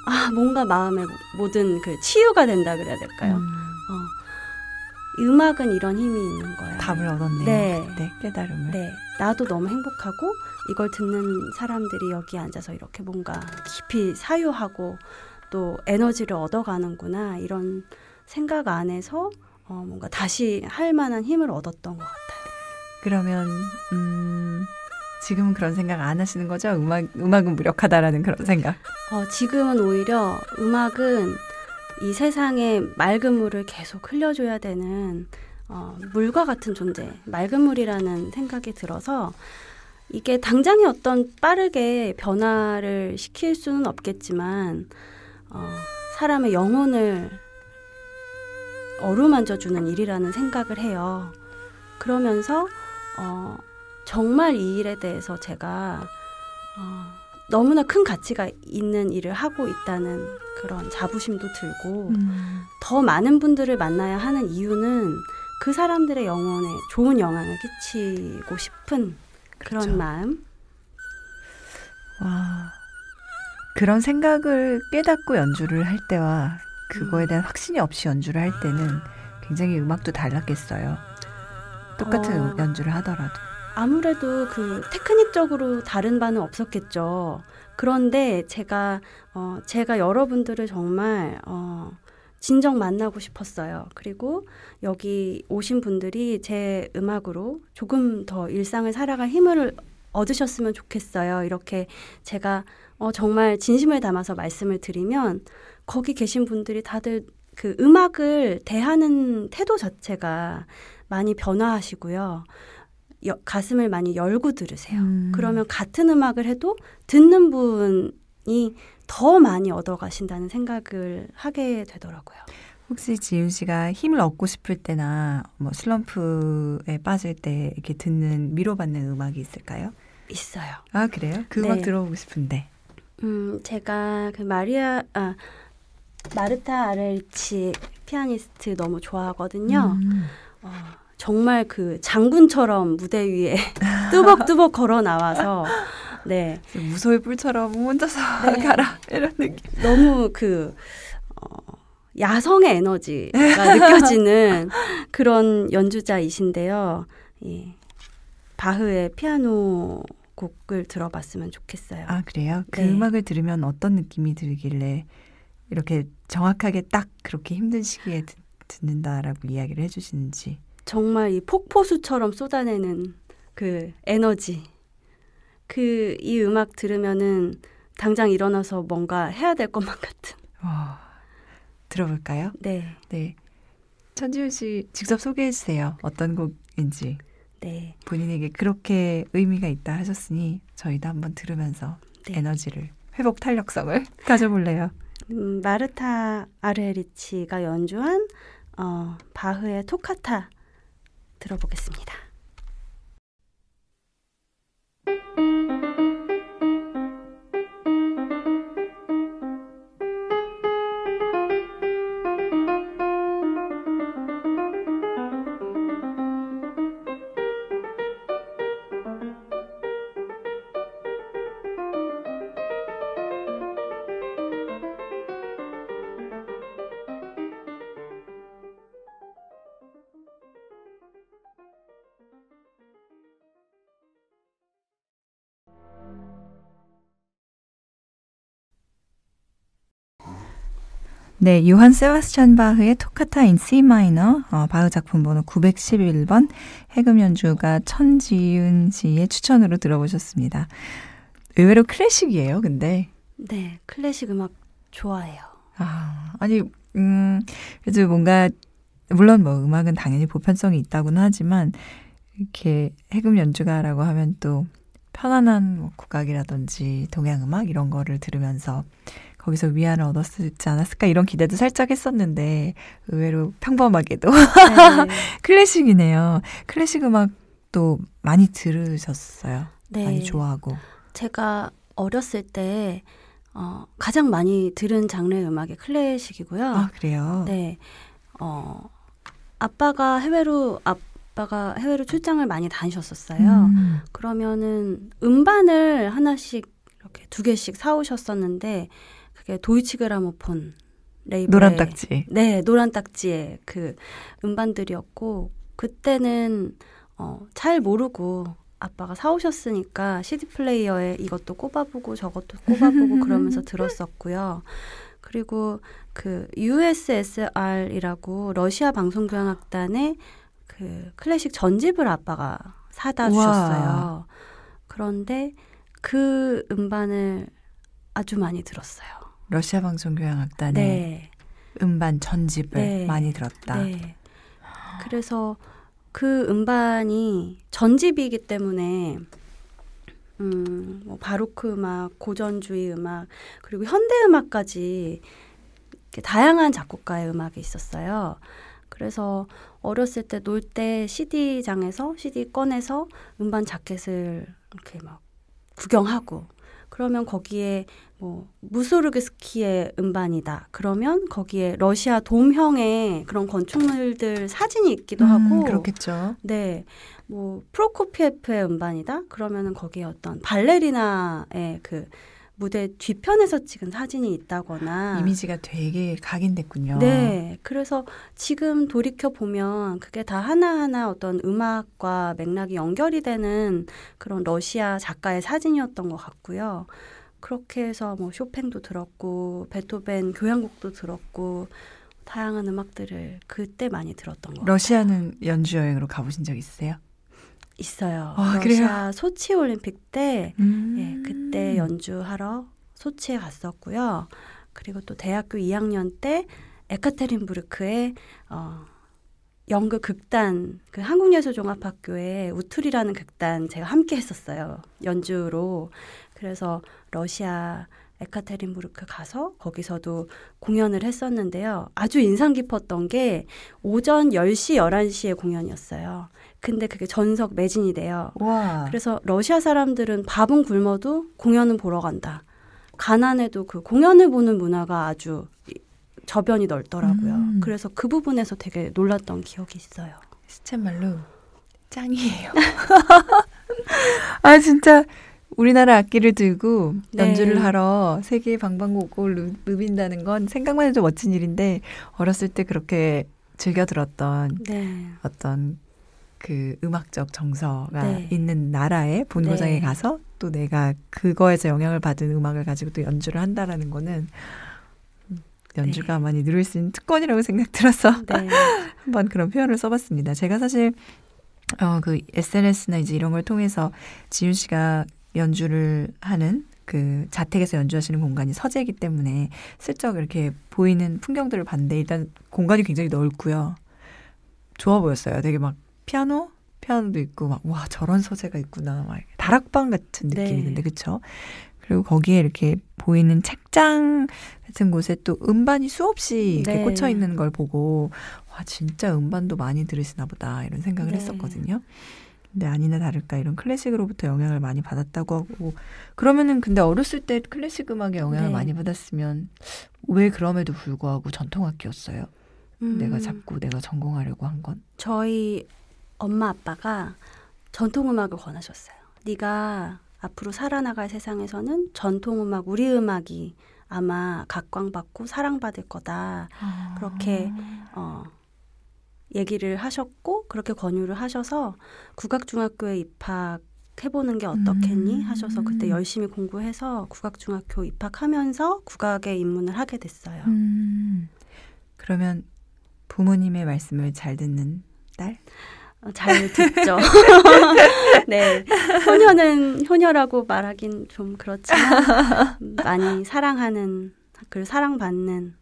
아 뭔가 마음의 모든 그 치유가 된다 그래야 될까요? 음. 어, 음악은 이런 힘이 있는 거예요. 답을 얻었네요. 네. 그때 깨달음을. 네. 나도 너무 행복하고 이걸 듣는 사람들이 여기 앉아서 이렇게 뭔가 깊이 사유하고 또 에너지를 얻어가는구나 이런 생각 안에서 어, 뭔가 다시 할 만한 힘을 얻었던 것 같아요. 그러면 음. 지금은 그런 생각 안 하시는 거죠? 음악 음악은 무력하다라는 그런 생각. 어, 지금은 오히려 음악은 이 세상에 맑은 물을 계속 흘려줘야 되는 어, 물과 같은 존재, 맑은 물이라는 생각이 들어서 이게 당장에 어떤 빠르게 변화를 시킬 수는 없겠지만 어, 사람의 영혼을 어루만져주는 일이라는 생각을 해요. 그러면서 어, 정말 이 일에 대해서 제가 어, 너무나 큰 가치가 있는 일을 하고 있다는 그런 자부심도 들고 음. 더 많은 분들을 만나야 하는 이유는 그 사람들의 영혼에 좋은 영향을 끼치고 싶은 그런 그렇 마음. 와. 그런 생각을 깨닫고 연주를 할 때와 그거에 대한 확신이 없이 연주를 할 때는 굉장히 음악도 달랐겠어요. 똑같은 어. 연주를 하더라도. 아무래도 그 테크닉적으로 다른 바는 없었겠죠. 그런데 제가 어 제가 여러분들을 정말 어 진정 만나고 싶었어요. 그리고 여기 오신 분들이 제 음악으로 조금 더 일상을 살아갈 힘을 얻으셨으면 좋겠어요. 이렇게 제가 어, 정말 진심을 담아서 말씀을 드리면 거기 계신 분들이 다들 그 음악을 대하는 태도 자체가 많이 변화하시고요. 여, 가슴을 많이 열고 들으세요. 음. 그러면 같은 음악을 해도 듣는 분이 더 많이 얻어가신다는 생각을 하게 되더라고요. 혹시 지윤 씨가 힘을 얻고 싶을 때나 뭐 슬럼프에 빠질 때 이렇게 듣는 위로받는 음악이 있을까요? 있어요. 아 그래요? 그 네. 음악 들어보고 싶은데. 음 제가 그 마리아 아 마르타 아렐치 피아니스트 너무 좋아하거든요. 음. 어, 정말 그 장군처럼 무대 위에 <laughs> 뚜벅뚜벅 걸어 나와서 네 무소의 뿔처럼 혼자서 네. <laughs> 가라 이런 느낌 너무 그 어, 야성의 에너지가 <laughs> 느껴지는 그런 연주자이신데요. 예. 바흐의 피아노 곡을 들어봤으면 좋겠어요. 아 그래요? 그 네. 음악을 들으면 어떤 느낌이 들길래 이렇게 정확하게 딱 그렇게 힘든 시기에 듣, 는다라고 이야기를 해주시는지. 정말 이 폭포수처럼 쏟아내는 그 에너지. 그 이 음악 들으면은 당장 일어나서 뭔가 해야 될 것만 <laughs> 같은. 와, 들어볼까요? 네. 네. 천지훈 씨 직접 소개해 주세요. 어떤 곡인지. 네. 본인에게 그렇게 의미가 있다 하셨으니 저희도 한번 들으면서 네. 에너지를 회복 탄력성을 <laughs> 가져볼래요. 음, 마르타 아르헤리치가 연주한 어, 바흐의 토카타 들어보겠습니다. 네, 요한 세바스찬 바흐의 토카타 인 C 마이너, 어, 바흐 작품 번호 911번 해금 연주가 천지은 씨의 추천으로 들어보셨습니다. 의외로 클래식이에요, 근데. 네, 클래식 음악 좋아해요. 아, 아니, 음, 그래도 뭔가, 물론 뭐 음악은 당연히 보편성이 있다고는 하지만, 이렇게 해금 연주가라고 하면 또 편안한 뭐 국악이라든지 동양음악 이런 거를 들으면서 거기서 위안을 얻었지 않았을까 이런 기대도 살짝 했었는데 의외로 평범하게도 네. <laughs> 클래식이네요. 클래식 음악도 많이 들으셨어요. 네. 많이 좋아하고. 제가 어렸을 때 어, 가장 많이 들은 장르의 음악이 클래식이고요. 아 그래요. 네. 어, 아빠가 해외로 앞 아빠가 해외로 출장을 많이 다니셨었어요. 음. 그러면은 음반을 하나씩 이렇게 두 개씩 사오셨었는데 예, 도이치그라모폰 레이블 노란 딱지. 네, 노란 딱지의 그 음반들이었고 그때는 어, 잘 모르고 아빠가 사오셨으니까 CD 플레이어에 이것도 꼽아보고 저것도 꼽아보고 <laughs> 그러면서 들었었고요. 그리고 그 USSR이라고 러시아 방송교향악단의 그 클래식 전집을 아빠가 사다 주셨어요. 와. 그런데 그 음반을 아주 많이 들었어요. 러시아 방송 교향악단의 네. 음반 전집을 네. 많이 들었다. 네. 그래서 그 음반이 전집이기 때문에 음, 뭐 바로크 음악, 고전주의 음악, 그리고 현대 음악까지 다양한 작곡가의 음악이 있었어요. 그래서 어렸을 때 놀 때 CD장에서 CD 꺼내서 음반 자켓을 이렇게 막 구경하고 그러면 거기에 뭐 무소르그스키의 음반이다. 그러면 거기에 러시아 돔형의 그런 건축물들 사진이 있기도 음, 하고 그렇겠죠. 네. 뭐 프로코피에프의 음반이다. 그러면은 거기에 어떤 발레리나의 그 무대 뒤편에서 찍은 사진이 있다거나 이미지가 되게 각인됐군요. 네. 그래서 지금 돌이켜 보면 그게 다 하나하나 어떤 음악과 맥락이 연결이 되는 그런 러시아 작가의 사진이었던 것 같고요. 그렇게 해서 뭐 쇼팽도 들었고 베토벤 교향곡도 들었고 다양한 음악들을 그때 많이 들었던 것 같아요. 러시아는 연주 여행으로 가보신 적 있으세요? 있어요. 아, 러시아 소치 올림픽 때 음. 예, 그때 연주하러 소치에 갔었고요. 그리고 또 대학교 2학년 때 에카테린부르크의 어, 연극 극단 그 한국예술종합학교의 우툴이라는 극단 제가 함께 했었어요 연주로 그래서 러시아 에카테린부르크 가서 거기서도 공연을 했었는데요 아주 인상 깊었던 게 오전 10시 11시에 공연이었어요 근데 그게 전석 매진이 돼요. 와. 그래서 러시아 사람들은 밥은 굶어도 공연은 보러 간다. 가난해도 그 공연을 보는 문화가 아주 저변이 넓더라고요. 음. 그래서 그 부분에서 되게 놀랐던 기억이 있어요. 시쳇말로 짱이에요. <laughs> 아 진짜 우리나라 악기를 들고 네. 연주를 하러 세계 방방곡곡을 누빈다는 건 생각만 해도 멋진 일인데 어렸을 때 그렇게 즐겨 들었던 네. 어떤 그 음악적 정서가 네. 있는 나라의 본고장에 네. 가서 또 내가 그거에서 영향을 받은 음악을 가지고 또 연주를 한다라는 거는 연주가 네. 많이 늘릴수 있는 특권이라고 생각 들어서 네. <laughs> 한번 그런 표현을 써봤습니다. 제가 사실 어, 그 SNS나 이제 이런 걸 통해서 지윤 씨가 연주를 하는 그 자택에서 연주하시는 공간이 서재이기 때문에 슬쩍 이렇게 보이는 풍경들을 봤는데 일단 공간이 굉장히 넓고요. 좋아 보였어요. 되게 막 피아노 피아노도 있고 막 와 저런 소재가 있구나 막 다락방 같은 네. 느낌이 있는데 그쵸 그리고 거기에 이렇게 보이는 책장 같은 곳에 또 음반이 수없이 네. 꽂혀 있는 걸 보고 와 진짜 음반도 많이 들으시나 보다 이런 생각을 네. 했었거든요. 근데 아니나 다를까 이런 클래식으로부터 영향을 많이 받았다고 하고 그러면은 근데 어렸을 때 클래식 음악에 영향을 네. 많이 받았으면 왜 그럼에도 불구하고 전통악기였어요? 음. 내가 잡고 내가 전공하려고 한 건? 저희 엄마 아빠가 전통 음악을 권하셨어요. 네가 앞으로 살아나갈 세상에서는 전통 음악, 우리 음악이 아마 각광받고 사랑받을 거다. 아. 그렇게 어 얘기를 하셨고 그렇게 권유를 하셔서 국악중학교에 입학 해보는 게 어떻겠니 음. 하셔서 그때 열심히 공부해서 국악중학교 입학하면서 국악에 입문을 하게 됐어요. 음. 그러면 부모님의 말씀을 잘 듣는 딸? 잘 듣죠. <laughs> 네. 효녀는 효녀라고 말하긴 좀 그렇지만 많이 사랑하는 그 사랑받는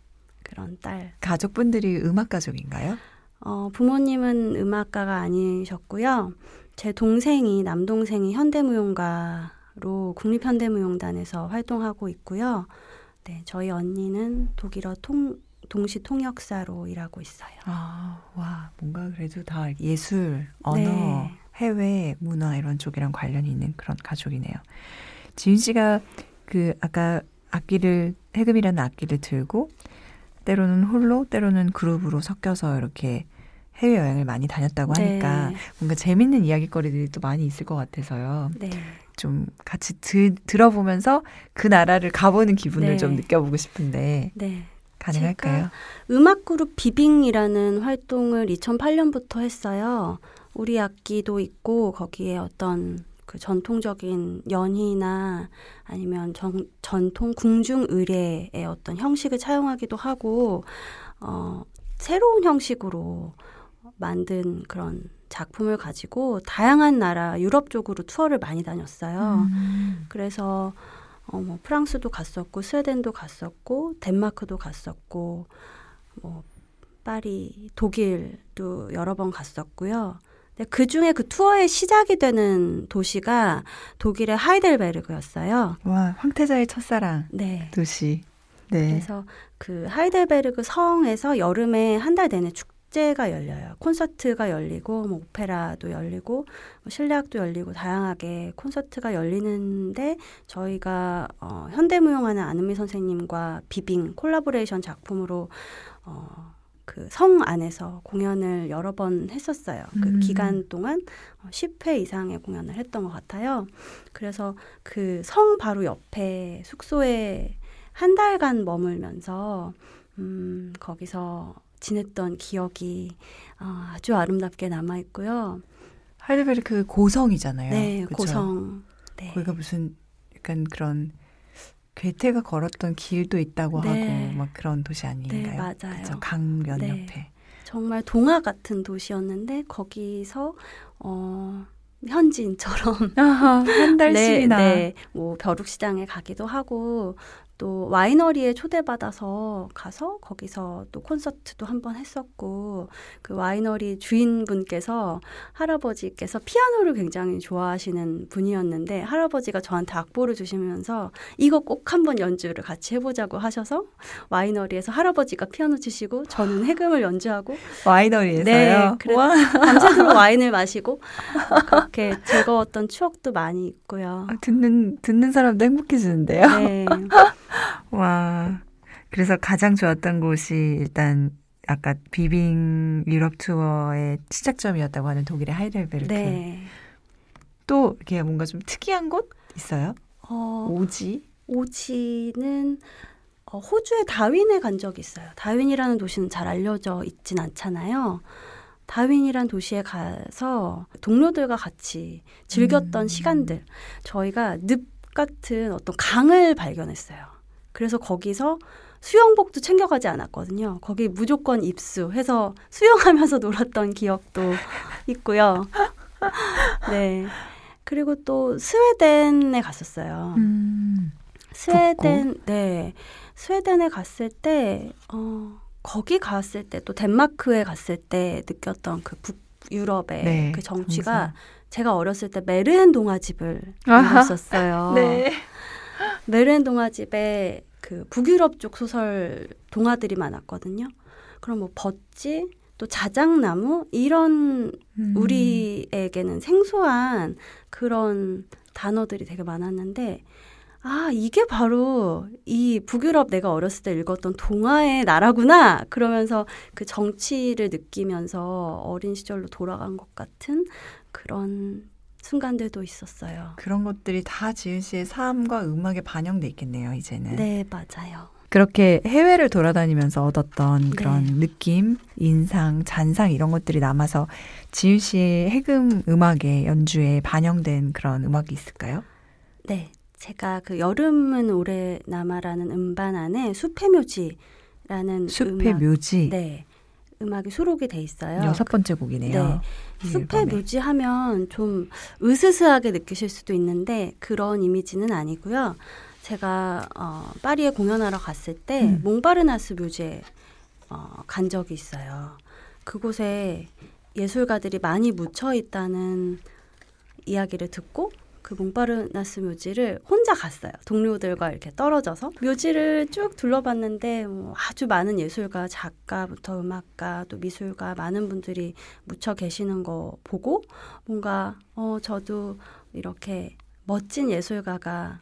그런 딸. 가족분들이 음악 가족인가요? 어, 부모님은 음악가가 아니셨고요. 제 동생이 남동생이 현대무용가로 국립현대무용단에서 활동하고 있고요. 네, 저희 언니는 독일어 통 동시 통역사로 일하고 있어요. 아, 와, 뭔가 그래도 다 예술, 언어, 네. 해외 문화 이런 쪽이랑 관련이 있는 그런 가족이네요. 지윤 씨가 그 아까 악기를 해금이라는 악기를 들고 때로는 홀로 때로는 그룹으로 섞여서 이렇게 해외 여행을 많이 다녔다고 네. 하니까 네. 뭔가 재밌는 이야기거리들이 또 많이 있을 것 같아서요. 네. 좀 같이 드, 들어보면서 그 나라를 가보는 기분을 네. 좀 느껴보고 싶은데. 네. 가능할까요? 음악 그룹 비빙이라는 활동을 2008년부터 했어요. 우리 악기도 있고 거기에 어떤 그 전통적인 연희나 아니면 정, 전통 궁중 의례의 어떤 형식을 차용하기도 하고 어, 새로운 형식으로 만든 그런 작품을 가지고 다양한 나라 유럽 쪽으로 투어를 많이 다녔어요. 음. 그래서 어, 뭐 프랑스도 갔었고 스웨덴도 갔었고 덴마크도 갔었고 뭐 파리, 독일도 여러 번 갔었고요. 근데 그 중에 그 투어의 시작이 되는 도시가 독일의 하이델베르그였어요 와, 황태자의 첫사랑 네. 도시. 네. 그래서 그하이델베르그 성에서 여름에 한 달 내내 축 축제가 열려요. 콘서트가 열리고 뭐 오페라도 열리고 뭐 실내악도 열리고 다양하게 콘서트가 열리는데 저희가 어, 현대무용하는 안은미 선생님과 비빙 콜라보레이션 작품으로 어, 그성 안에서 공연을 여러 번 했었어요. 그 음. 기간 동안 10회 어, 이상의 공연을 했던 것 같아요. 그래서 그 성 바로 옆에 숙소에 한 달간 머물면서 음, 거기서 지냈던 기억이 어, 아주 아름답게 남아 있고요. 하이델베르크 그 고성이잖아요. 네, 그쵸? 고성. 네. 거기가 무슨 약간 그런 괴테가 걸었던 길도 있다고 네. 하고 막 그런 도시 아닌가요? 네, 맞아요. 그쵸? 강변 네. 옆에. 정말 동화 같은 도시였는데 거기서 어 현지인처럼 한 달씩이나 <laughs> 네, 네, 뭐 벼룩시장에 가기도 하고 또 와이너리에 초대받아서 가서 거기서 또 콘서트도 한 번 했었고 그 와이너리 주인분께서 할아버지께서 피아노를 굉장히 좋아하시는 분이었는데 할아버지가 저한테 악보를 주시면서 이거 꼭 한번 연주를 같이 해보자고 하셔서 와이너리에서 할아버지가 피아노 치시고 저는 해금을 연주하고 와이너리에서요. 네, 밤새도록 와인을 마시고 그렇게 즐거웠던 추억도 많이 있고요. 아, 듣는 듣는 사람도 행복해지는데요. 네. 와. 그래서 가장 좋았던 곳이 일단 아까 비빙 유럽 투어의 시작점이었다고 하는 독일의 하이델베르크. 네. 또 이렇게 뭔가 좀 특이한 곳 있어요? 어, 오지. 오지는 어, 호주의 다윈에 간 적이 있어요. 다윈이라는 도시는 잘 알려져 있진 않잖아요. 다윈이란 도시에 가서 동료들과 같이 즐겼던 음. 시간들. 저희가 늪 같은 어떤 강을 발견했어요. 그래서 거기서 수영복도 챙겨가지 않았거든요. 거기 무조건 입수해서 수영하면서 <laughs> 놀았던 기억도 있고요. <laughs> 네. 그리고 또 스웨덴에 갔었어요. 음, 스웨덴, 덥고. 네. 스웨덴에 갔을 때, 어, 거기 갔을 때 또 덴마크에 갔을 때 느꼈던 그 북유럽의 네, 그 정취가 정상. 제가 어렸을 때 메르헨 동화집을 읽었었어요. <laughs> 네. 메르헨 동화집에 그 북유럽 쪽 소설 동화들이 많았거든요. 그럼 뭐 벗지 또 자작나무 이런 음. 우리에게는 생소한 그런 단어들이 되게 많았는데 아 이게 바로 이 북유럽 내가 어렸을 때 읽었던 동화의 나라구나 그러면서 그 정치를 느끼면서 어린 시절로 돌아간 것 같은 그런 순간들도 있었어요. 그런 것들이 다 지은 씨의 삶과 음악에 반영돼 있겠네요, 이제는. 네, 맞아요. 그렇게 해외를 돌아다니면서 얻었던 네. 그런 느낌, 인상, 잔상 이런 것들이 남아서 지은 씨의 해금 음악의 연주에 반영된 그런 음악이 있을까요? 네. 제가 그 여름은 오래 남아라는 음반 안에 숲의 묘지라는 숲의 음 묘지. 네. 음악이 수록이 돼 있어요. 여섯 번째 곡이네요. 네. 예, 숲의 묘지 하면 좀 으스스하게 느끼실 수도 있는데 그런 이미지는 아니고요. 제가 어, 파리에 공연하러 갔을 때 음. 몽바르나스 묘지에 어, 간 적이 있어요. 그곳에 예술가들이 많이 묻혀 있다는 이야기를 듣고 그 몽파르나스 묘지를 혼자 갔어요. 동료들과 이렇게 떨어져서 묘지를 쭉 둘러봤는데 뭐 아주 많은 예술가, 작가부터 음악가 또 미술가 많은 분들이 묻혀 계시는 거 보고 뭔가 어 저도 이렇게 멋진 예술가가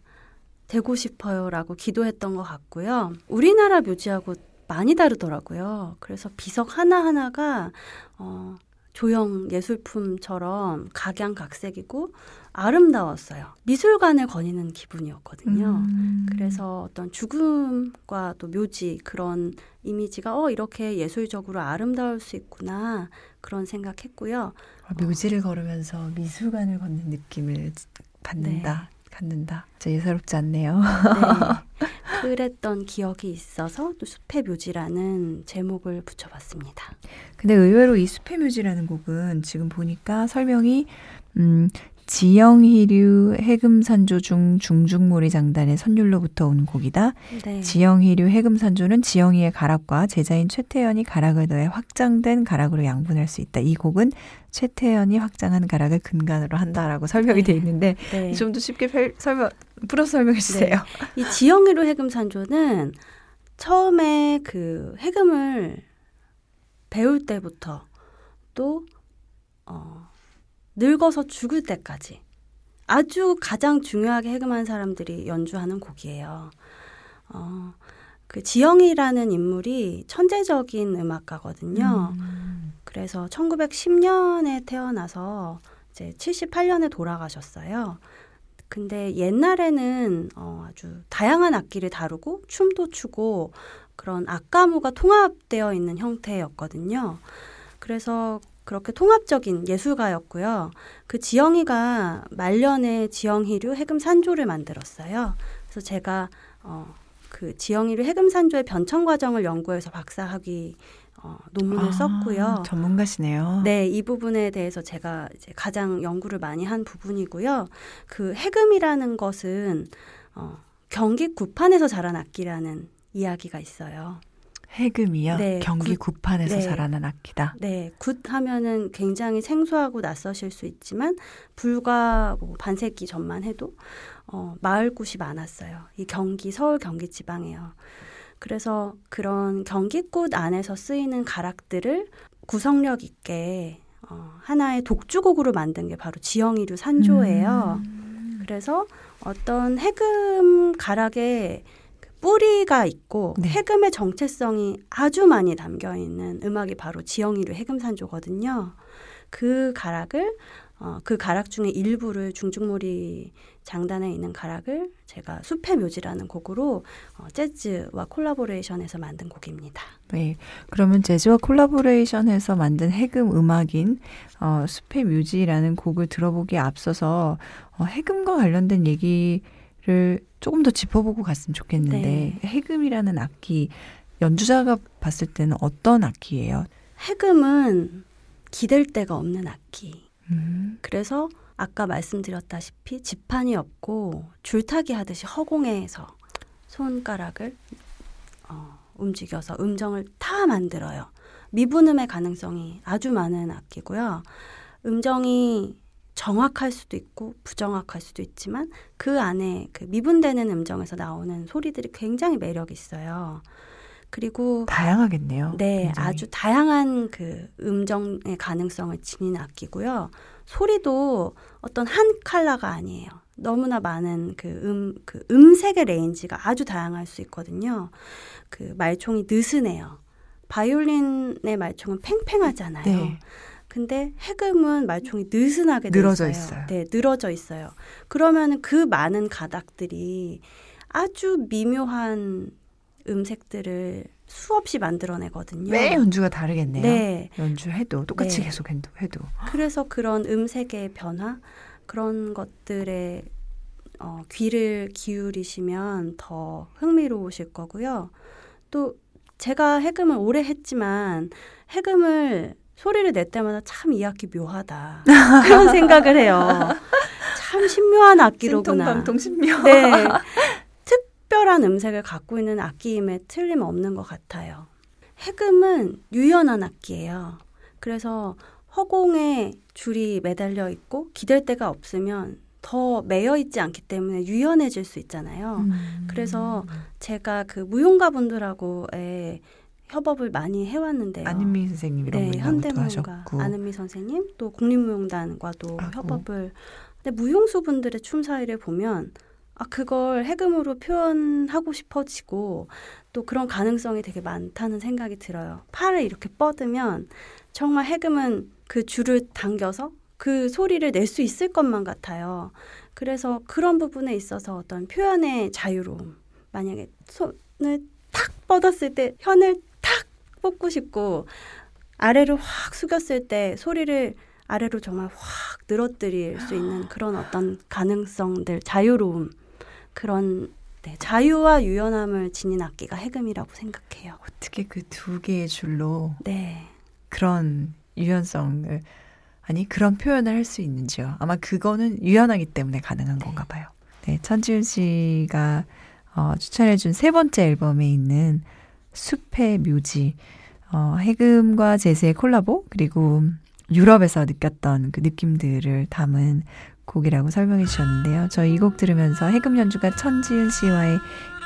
되고 싶어요라고 기도했던 것 같고요. 우리나라 묘지하고 많이 다르더라고요. 그래서 비석 하나하나가 어, 조형 예술품처럼 각양각색이고 아름다웠어요. 미술관을 거니는 기분이었거든요. 음. 그래서 어떤 죽음과 또 묘지 그런 이미지가 어 이렇게 예술적으로 아름다울 수 있구나 그런 생각했고요. 아, 묘지를 어. 걸으면서 미술관을 걷는 느낌을 받는다. 네. 갖는다. 저 예사롭지 않네요. 네. <laughs> 그랬던 기억이 있어서 또 숲의 묘지라는 제목을 붙여봤습니다. 근데 의외로 이 숲의 묘지라는 곡은 지금 보니까 설명이 음, 지영희류 해금산조 중 중중무리 장단의 선율로부터 온 곡이다. 네. 지영희류 해금산조는 지영이의 가락과 제자인 최태연이 가락을 더해 확장된 가락으로 양분할 수 있다. 이 곡은 최태연이 확장한 가락을 근간으로 한다라고 설명이 네. 있는데 네. 좀더 쉽게 펼, 설명 풀어서 설명해 주세요. 네. 이 지영희류 해금산조는 처음에 그 해금을 배울 때부터 또 어, 늙어서 죽을 때까지 아주 가장 중요하게 해금한 사람들이 연주하는 곡이에요. 어, 그 지영이라는 인물이 천재적인 음악가거든요. 음. 그래서 1910년에 태어나서 이제 78년에 돌아가셨어요. 근데 옛날에는 어, 아주 다양한 악기를 다루고 춤도 추고 그런 악가무가 통합되어 있는 형태였거든요. 그래서 그렇게 통합적인 예술가였고요. 그 지영이가 말년에 지영희류 해금산조를 만들었어요. 그래서 제가 어, 그 지영이류 해금산조의 변천 과정을 연구해서 박사학위 어, 논문을 아, 썼고요. 전문가시네요. 네, 이 부분에 대해서 제가 이제 가장 연구를 많이 한 부분이고요. 그 해금이라는 것은 어, 경기 구판에서 자란 악기라는 이야기가 있어요. 해금이요. 네, 경기 굿, 구판에서 네, 자라는 악기다. 네, 굿 하면은 굉장히 생소하고 낯서실 수 있지만 불과 뭐 반세기 전만 해도 어, 마을 굿이 많았어요. 이 경기 서울 경기 지방에요. 그래서 그런 경기꽃 안에서 쓰이는 가락들을 구성력 있게 어, 하나의 독주곡으로 만든 게 바로 지영이류 산조예요. 음. 그래서 어떤 해금 가락에 뿌리가 있고 네. 해금의 정체성이 아주 많이 담겨 있는 음악이 바로 지영이류 해금산조거든요. 그 가락을 어, 그 가락 중에 일부를 중중몰이 장단에 있는 가락을 제가 숲의 묘지라는 곡으로 어, 재즈와 콜라보레이션해서 만든 곡입니다. 네, 그러면 재즈와 콜라보레이션해서 만든 해금 음악인 어, 숲의 묘지라는 곡을 들어보기 앞서서 어, 해금과 관련된 얘기를 조금 더 짚어보고 갔으면 좋겠는데 네. 해금이라는 악기 연주자가 봤을 때는 어떤 악기예요? 해금은 기댈 데가 없는 악기. 음. 그래서 아까 말씀드렸다시피 지판이 없고 줄타기 하듯이 허공에서 손가락을 어, 움직여서 음정을 다 만들어요. 미분음의 가능성이 아주 많은 악기고요. 음정이 정확할 수도 있고 부정확할 수도 있지만 그 안에 그 미분되는 음정에서 나오는 소리들이 굉장히 매력 있어요. 그리고 다양하겠네요. 네, 굉장히. 아주 다양한 그 음정의 가능성을 지닌 악기고요. 소리도 어떤 한 칼라가 아니에요. 너무나 많은 그 음, 그 음색의 레인지가 아주 다양할 수 있거든요. 그 말총이 느슨해요. 바이올린의 말총은 팽팽하잖아요. 네. 근데 해금은 말총이 느슨하게 늘어져 있어요. 있어요. 네, 늘어져 있어요. 그러면 그 많은 가닥들이 아주 미묘한 음색들을 수없이 만들어내거든요. 매 연주가 다르겠네요. 네. 연주해도 똑같이 네. 계속 해도. 그래서 그런 음색의 변화 그런 것들에 어, 귀를 기울이시면 더 흥미로우실 거고요. 또 제가 해금을 오래 했지만 해금을 소리를 낼 때마다 참 이 악기 묘하다 그런 생각을 해요. 참 신묘한 악기로구나. 신통방통 신묘. 네. 특별한 음색을 갖고 있는 악기임에 틀림없는 것 같아요. 해금은 유연한 악기예요. 그래서 허공에 줄이 매달려 있고 기댈 데가 없으면 더 매여 있지 않기 때문에 유연해질 수 있잖아요. 음. 그래서 제가 그 무용가 분들하고의 협업을 많이 해왔는데요. 안은미 선생님이랑 네, 현대무용가 안은미 선생님 또 국립무용단과도 아이고. 협업을. 근데 무용수 분들의 춤 사이를 보면 아 그걸 해금으로 표현하고 싶어지고 또 그런 가능성이 되게 많다는 생각이 들어요. 팔을 이렇게 뻗으면 정말 해금은 그 줄을 당겨서 그 소리를 낼 수 있을 것만 같아요. 그래서 그런 부분에 있어서 어떤 표현의 자유로움 만약에 손을 탁 뻗었을 때 현을 뽑고 싶고 아래를 확 숙였을 때 소리를 아래로 정말 확 늘어뜨릴 수 있는 그런 어떤 가능성들, 자유로움 그런 네, 자유와 유연함을 지닌 악기가 해금이라고 생각해요. 어떻게 그 두 개의 줄로 네. 그런 유연성을 아니 그런 표현을 할 수 있는지요? 아마 그거는 유연하기 때문에 가능한 네. 건가 봐요. 네, 천지윤 씨가 어, 추천해준 세 번째 앨범에 있는 숲의 묘지, 어, 해금과 제즈의 콜라보, 그리고 유럽에서 느꼈던 그 느낌들을 담은 곡이라고 설명해 주셨는데요. 저희 이 곡 들으면서 해금 연주가 천지은 씨와의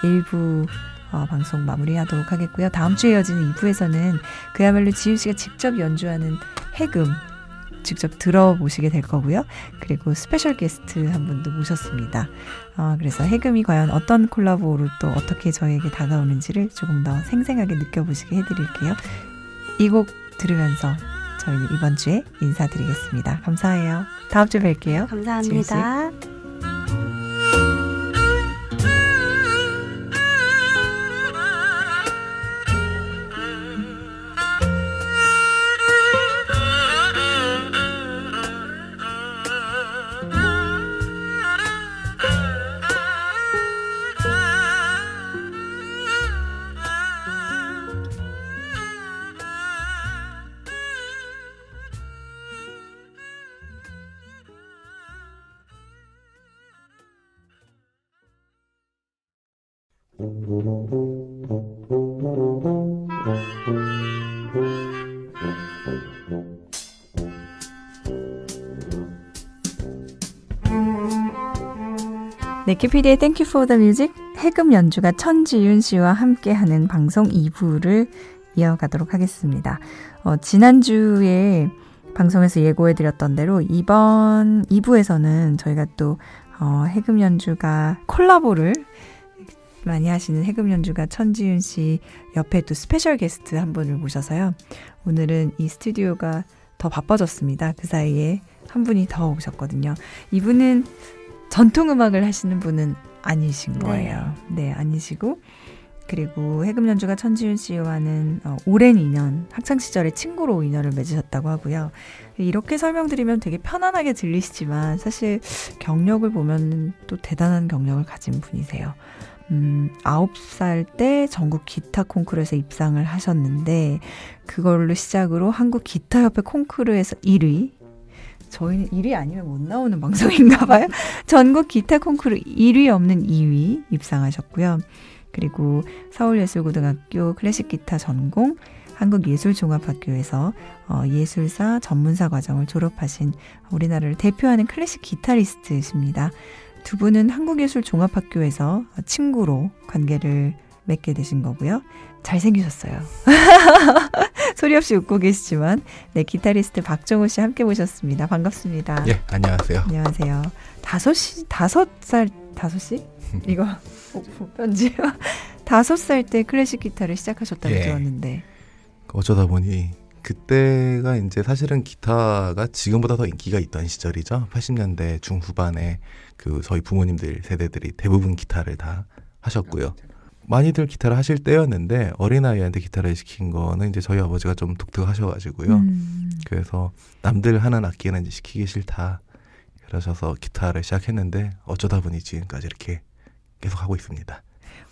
일부 어, 방송 마무리하도록 하겠고요. 다음 주에 이어지는 2부에서는 그야말로 지윤 씨가 직접 연주하는 해금 직접 들어보시게 될 거고요. 그리고 스페셜 게스트 한 분도 모셨습니다. 어, 그래서 해금이 과연 어떤 콜라보로 또 어떻게 저에게 다가오는지를 조금 더 생생하게 느껴보시게 해드릴게요. 이 곡 들으면서 저희는 이번 주에 인사드리겠습니다. 감사해요. 다음 주 뵐게요. 감사합니다. 지우씨. 위키피디의 Thank You for the Music 해금 연주가 천지윤 씨와 함께하는 방송 2부를 이어가도록 하겠습니다. 어, 지난주에 방송에서 예고해드렸던 대로 이번 2부에서는 저희가 또 어, 해금 연주가 콜라보를 많이 하시는 해금 연주가 천지윤 씨 옆에 또 스페셜 게스트 한 분을 모셔서요. 오늘은 이 스튜디오가 더 바빠졌습니다. 그 사이에 한 분이 더 오셨거든요. 이분은 전통 음악을 하시는 분은 아니신 네. 거예요. 네, 네 아니시고 그리고 해금 연주가 천지윤 씨와는 어, 오랜 인연, 학창 시절에 친구로 인연을 맺으셨다고 하고요. 이렇게 설명드리면 되게 편안하게 들리시지만 사실 경력을 보면 또 대단한 경력을 가진 분이세요. 음, 9살 때 전국 기타 콩쿠르에서 입상을 하셨는데 그걸로 시작으로 한국 기타협회 콩쿠르에서 1위, 저희는 1위 아니면 못 나오는 <laughs> 방송인가 봐요. 전국 기타 콩쿠르 1위 없는 2위 입상하셨고요. 그리고 서울예술고등학교 클래식 기타 전공 한국예술종합학교에서 어, 예술사 전문사 과정을 졸업하신 우리나라를 대표하는 클래식 기타리스트이십니다. 두 분은 한국예술종합학교에서 친구로 관계를 맺게 되신 거고요. 잘생기셨어요. <laughs> 소리 없이 웃고 계시지만, 네, 기타리스트 박정우 씨 함께 모셨습니다. 반갑습니다. 예, 안녕하세요. 안녕하세요. 다섯 시, 다섯 살, 다섯 시? <laughs> 이거, 편지. <laughs> 다섯 살때 클래식 기타를 시작하셨다고 예. 들었는데. 어쩌다 보니, 그때가 이제 사실은 기타가 지금보다 더 인기가 있던 시절이죠. 80년대 중후반에 그 저희 부모님들 세대들이 대부분 기타를 다 하셨고요. 많이들 기타를 하실 때였는데 어린아이한테 기타를 시킨 거는 이제 저희 아버지가 좀 독특하셔가지고요. 음. 그래서 남들 하는 악기는 이제 시키기 싫다. 그러셔서 기타를 시작했는데 어쩌다 보니 지금까지 이렇게 계속 하고 있습니다.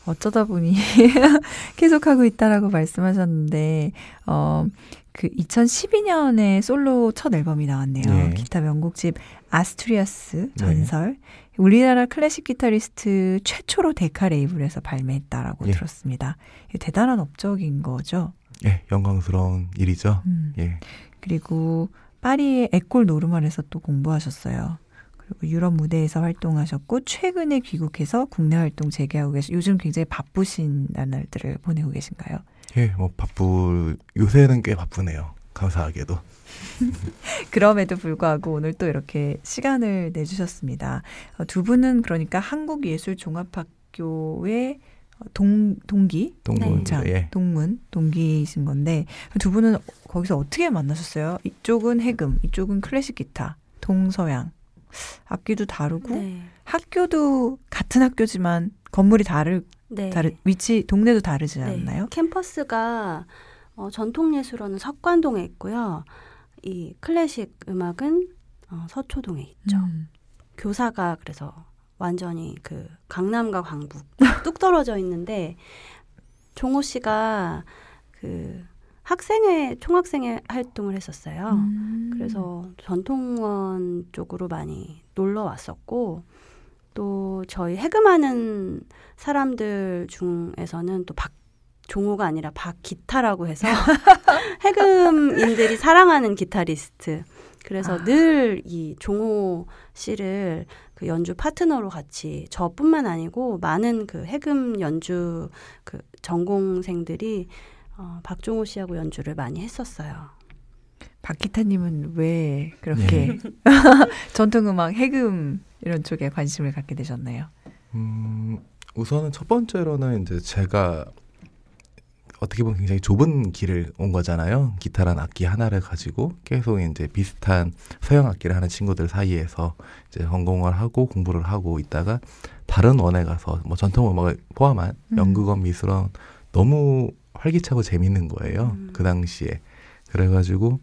어쩌다 보니 <laughs> 계속하고 있다라고 말씀하셨는데, 어, 그 2012년에 솔로 첫 앨범이 나왔네요. 네. 기타 명곡집 아스트리아스 전설. 네. 우리나라 클래식 기타리스트 최초로 데카 레이블에서 발매했다라고 예. 들었습니다. 대단한 업적인 거죠. 예, 영광스러운 일이죠. 음. 예. 그리고 파리의 에콜 노르만에서 또 공부하셨어요. 그리고 유럽 무대에서 활동하셨고 최근에 귀국해서 국내 활동 재개하고 계신 요즘 굉장히 바쁘신 나날들을 보내고 계신가요? 예, 뭐 바쁘 요새는 꽤 바쁘네요. 감사하게도. <laughs> 그럼에도 불구하고 오늘 또 이렇게 시간을 내주셨습니다. 어, 두 분은 그러니까 한국예술종합학교의 어, 동, 동기? 동문. 네. 예. 동문, 동기이신 건데, 두 분은 거기서 어떻게 만나셨어요? 이쪽은 해금, 이쪽은 클래식 기타, 동서양. 악기도 다르고, 네. 학교도 같은 학교지만 건물이 다르, 네. 다르 위치, 동네도 다르지 네. 않나요? 캠퍼스가 어, 전통예술원은 석관동에 있고요. 이 클래식 음악은 어, 서초동에 있죠. 음. 교사가 그래서 완전히 그 강남과 광북 <laughs> 뚝 떨어져 있는데 종호 씨가 그 학생회 총학생회 활동을 했었어요. 음. 그래서 전통원 쪽으로 많이 놀러 왔었고 또 저희 해금하는 사람들 중에서는 또박 종호가 아니라 박기타라고 해서 <laughs> 해금인들이 사랑하는 기타리스트. 그래서 아. 늘이 종호 씨를 그 연주 파트너로 같이 저뿐만 아니고 많은 그 해금 연주 그 전공생들이 어, 박종호 씨하고 연주를 많이 했었어요. 박기타님은 왜 그렇게 네. <laughs> 전통음악 해금 이런 쪽에 관심을 갖게 되셨나요? 음, 우선은 첫 번째로는 이제 제가 어떻게 보면 굉장히 좁은 길을 온 거잖아요. 기타란 악기 하나를 가지고 계속 이제 비슷한 서양 악기를 하는 친구들 사이에서 이제 성공을 하고 공부를 하고 있다가 다른 원에 가서 뭐 전통 음악을 포함한 음. 연극원 미술원 너무 활기차고 재밌는 거예요. 음. 그 당시에. 그래가지고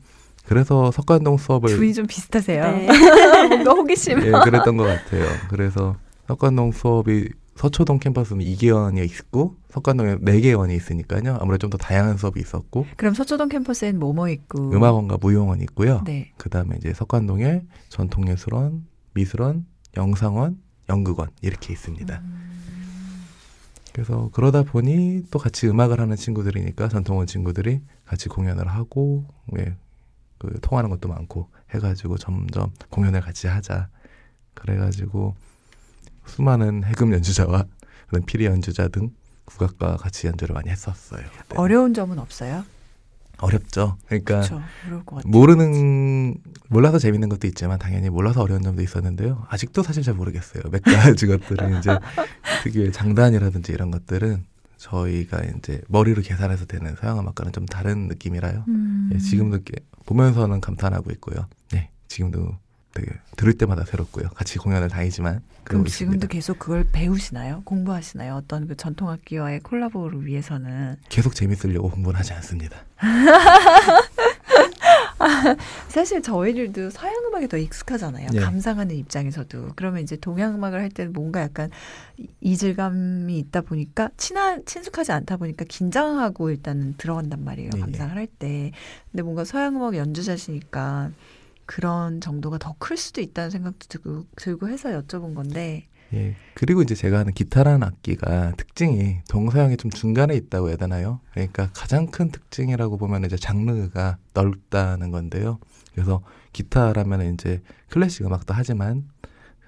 그래서 석관동 수업을 둘이 좀 비슷하세요. 네. <laughs> 뭔가 호기심. 예, 그랬던 것 같아요. 그래서 석관동 수업이 서초동 캠퍼스는 2개원이 있고 석관동에 4개원이 있으니까요. 아무래도 좀 더 다양한 수업이 있었고. 그럼 서초동 캠퍼스엔 뭐뭐 있고? 음악원과 무용원 있고요. 네. 그다음에 이제 석관동에 전통예술원, 미술원, 영상원, 연극원 이렇게 있습니다. 음. 그래서 그러다 보니 또 같이 음악을 하는 친구들이니까 전통원 친구들이 같이 공연을 하고 예, 그 통하는 것도 많고 해가지고 점점 공연을 같이 하자 그래가지고 수많은 해금 연주자와 그런 피리 연주자 등 국악과 같이 연주를 많이 했었어요. 그때는. 네. 어려운 점은 없어요? 어렵죠. 그러니까 그쵸, 모르는 몰라서 재밌는 것도 있지만 당연히 몰라서 어려운 점도 있었는데요. 아직도 사실 잘 모르겠어요. 몇 가지 것들은 이제 특유의 장단이라든지 이런 것들은 저희가 이제 머리로 계산해서 되는 서양음악과는 좀 다른 느낌이라요. 음. 예, 지금도 보면서는 감탄하고 있고요. 네, 지금도 되게 들을 때마다 새롭고요. 같이 공연을 다니지만 그럼 지금도 있습니다. 계속 그걸 배우시나요? 공부하시나요? 어떤 그 전통악기와의 콜라보를 위해서는 계속 재밌으려고 공부는 하지 않습니다. <laughs> 사실 저희들도 서양 음악이 더 익숙하잖아요. 예. 감상하는 입장에서도 그러면 이제 동양 음악을 할 때는 뭔가 약간 이질감이 있다 보니까 친한 친숙하지 않다 보니까 긴장하고 일단은 들어간단 말이에요. 예. 감상을 할 때. 근데 뭔가 서양 음악 연주자시니까 그런 정도가 더 클 수도 있다는 생각도 들고, 들고 해서 여쭤본 건데. 예. 그리고 이제 제가 하는 기타라는 악기가 특징이 동서양이 좀 중간에 있다고 해야 되나요? 그러니까 가장 큰 특징이라고 보면 이제 장르가 넓다는 건데요. 그래서 기타라면 이제 클래식 음악도 하지만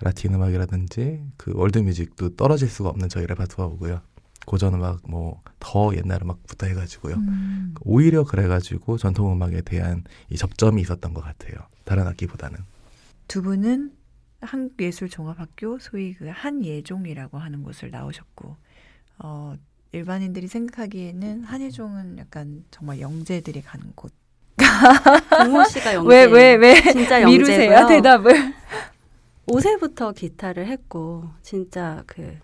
라틴 음악이라든지 그 월드 뮤직도 떨어질 수가 없는 저희 레파토어고요. 고전 음악 뭐 더 옛날 음악부터 해가지고요. 음. 오히려 그래가지고 전통 음악에 대한 이 접점이 있었던 것 같아요. 달아났기보다는. 두 분은 한국예술종합학교 소위 그 한예종이라고 하는 곳을 나오셨고 어, 일반인들이 생각하기에는 한예종은 약간 정말 영재들이 가는 곳. 동호 <laughs> 씨가 영재. 왜왜 왜? 진짜 영재세요 대답을. 5세부터 기타를 했고 진짜 그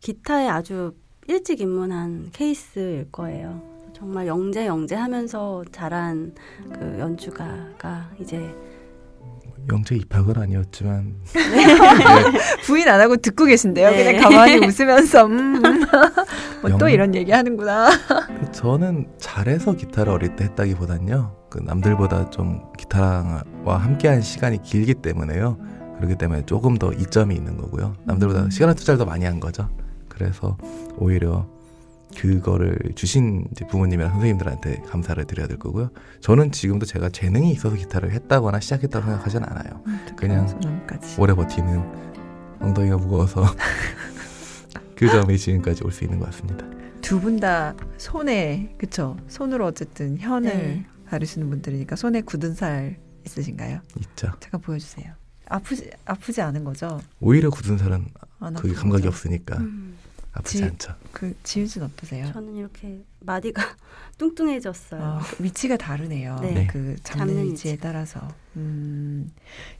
기타에 아주 일찍 입문한 케이스일 거예요. 정말 영재 영재 하면서 자란 그 연주가가 이제 영재 입학은 아니었지만 <laughs> 네. 부인 안 하고 듣고 계신데요. 네. 그냥 가만히 웃으면서 음, 음, 음. 뭐또 이런 얘기 하는구나. 그 저는 잘해서 기타를 어릴 때 했다기보단요. 그 남들보다 좀 기타와 함께한 시간이 길기 때문에요. 그렇기 때문에 조금 더 이점이 있는 거고요. 남들보다 음. 시간을 투자를 더 많이 한 거죠. 그래서 오히려 그거를 주신 부모님이나 선생님들한테 감사를 드려야 될 거고요. 저는 지금도 제가 재능이 있어서 기타를 했다거나 시작했다고 생각하진 않아요. 음, 그냥 오래 버티는 엉덩이가 무거워서 <laughs> 그 점이 지금까지 올 수 있는 것 같습니다. 두 분 다 손에 그쵸 손으로 어쨌든 현을 네. 다루시는 분들이니까 손에 굳은 살 있으신가요? 있죠. 잠깐 보여주세요. 아프지 아프지 않은 거죠? 오히려 굳은 살은 그 감각이 없으니까. 음. 아프지 지, 않죠. 그 지윤 씨는 어떠세요? 저는 이렇게 마디가 <laughs> 뚱뚱해졌어요. 어, 위치가 다르네요. 네. 네. 그 네. 잡는, 잡는 위치에 위치 따라서. 음,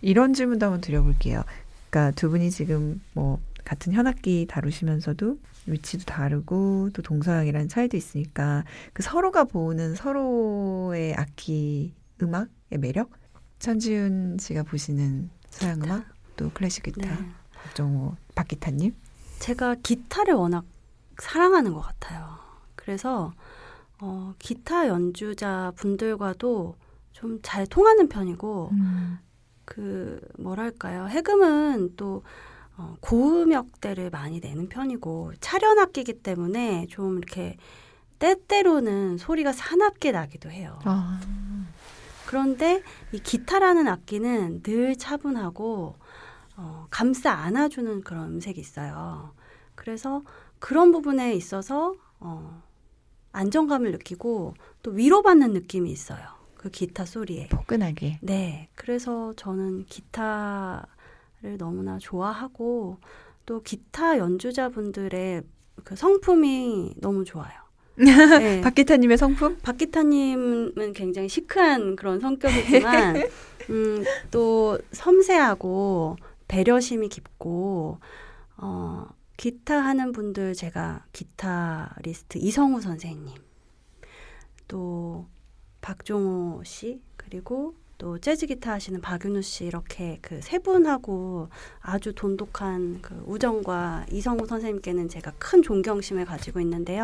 이런 질문도 한번 드려볼게요. 그러니까 두 분이 지금 뭐 같은 현악기 다루시면서도 위치도 다르고 또 동서양이라는 차이도 있으니까 그 서로가 보는 서로의 악기 음악의 매력 천지훈 씨가 보시는 서양 음악 아. 또 클래식 기타 네. 박정호 박기타님 제가 기타를 워낙 사랑하는 것 같아요. 그래서 어, 기타 연주자 분들과도 좀 잘 통하는 편이고 음. 그 뭐랄까요 해금은 또 어, 고음역대를 많이 내는 편이고 차련 악기기 때문에 좀 이렇게 때때로는 소리가 사납게 나기도 해요. 아. 그런데 이 기타라는 악기는 늘 차분하고 어, 감싸 안아주는 그런 음색이 있어요. 그래서 그런 부분에 있어서 어, 안정감을 느끼고 또 위로받는 느낌이 있어요. 그 기타 소리에. 포근하게. 네. 그래서 저는 기타를 너무나 좋아하고 또 기타 연주자분들의 그 성품이 너무 좋아요. <laughs> 네. 박기타님의 성품? 박기타님은 굉장히 시크한 그런 성격이지만, <laughs> 음, 또 섬세하고 배려심이 깊고 어, 기타 하는 분들 제가 기타리스트 이성우 선생님 또 박종호 씨 그리고 또 재즈 기타 하시는 박윤우 씨 이렇게 그 세 분하고 아주 돈독한 그 우정과 이성우 선생님께는 제가 큰 존경심을 가지고 있는데요.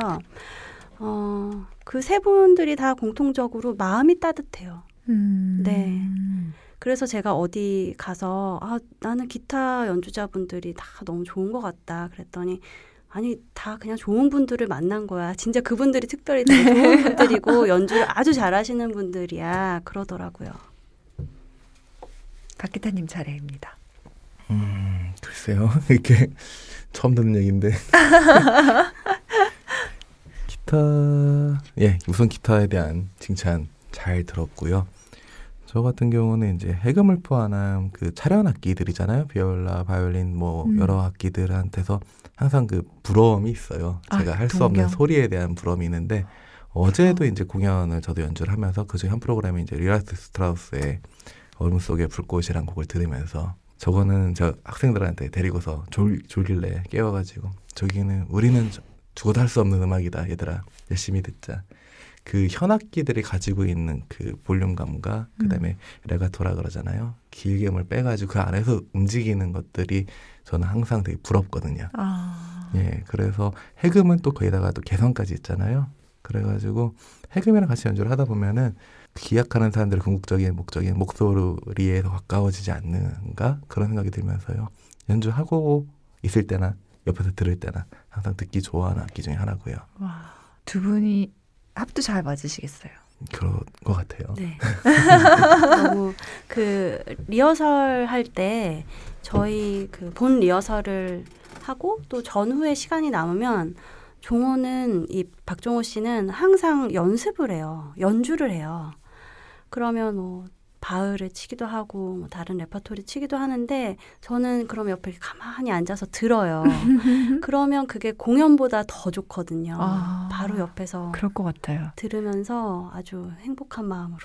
어, 그 세 분들이 다 공통적으로 마음이 따뜻해요. 음. 네. 그래서 제가 어디 가서 아 나는 기타 연주자분들이 다 너무 좋은 것 같다 그랬더니 아니 다 그냥 좋은 분들을 만난 거야. 진짜 그분들이 특별히 다 네. 좋은 분들이고 <laughs> 연주를 아주 잘하시는 분들이야 그러더라고요. 박기타님 차례입니다. 음 글쎄요 <laughs> 이렇게 처음 듣는 얘기인데 <laughs> 기타 예 우선 기타에 대한 칭찬 잘 들었고요. 저 같은 경우는 이제 해금을 포함한 그 차련 악기들이잖아요. 비올라, 바이올린 뭐 음. 여러 악기들한테서 항상 그 부러움이 있어요. 아, 제가 할 수 없는 소리에 대한 부러움이 있는데 어제도 어. 이제 공연을 저도 연주를 하면서 그중에 한 프로그램이 이제 리라스 스트라우스의 얼음 속의 불꽃이란 곡을 들으면서 저거는 저 학생들한테 데리고서 졸, 졸길래 깨워가지고 저기는 우리는 죽어도 할 수 없는 음악이다 얘들아 열심히 듣자 그 현악기들이 가지고 있는 그 볼륨감과 그다음에 음. 레가토라 그러잖아요. 길게 뭘 빼가지고 그 안에서 움직이는 것들이 저는 항상 되게 부럽거든요. 아. 예, 그래서 해금은 또 거기다가 또 개성까지 있잖아요. 그래가지고 해금이랑 같이 연주를 하다 보면은 기약하는 사람들의 궁극적인 목적이 목소리에 더 가까워지지 않는가 그런 생각이 들면서요. 연주하고 있을 때나 옆에서 들을 때나 항상 듣기 좋아하는 악기 중에 하나고요. 와, 두 분이 합도 잘 맞으시겠어요. 그런 것 같아요. 네. 너무 <laughs> 그 리허설 할 때 저희 그 본 리허설을 하고 또 전후에 시간이 남으면 종호는 이 박종호 씨는 항상 연습을 해요. 연주를 해요. 그러면 뭐 바흐를 치기도 하고 뭐 다른 레퍼토리 치기도 하는데 저는 그럼 옆에 가만히 앉아서 들어요. <laughs> 그러면 그게 공연보다 더 좋거든요. 아, 바로 옆에서 그럴 것 같아요. 들으면서 아주 행복한 마음으로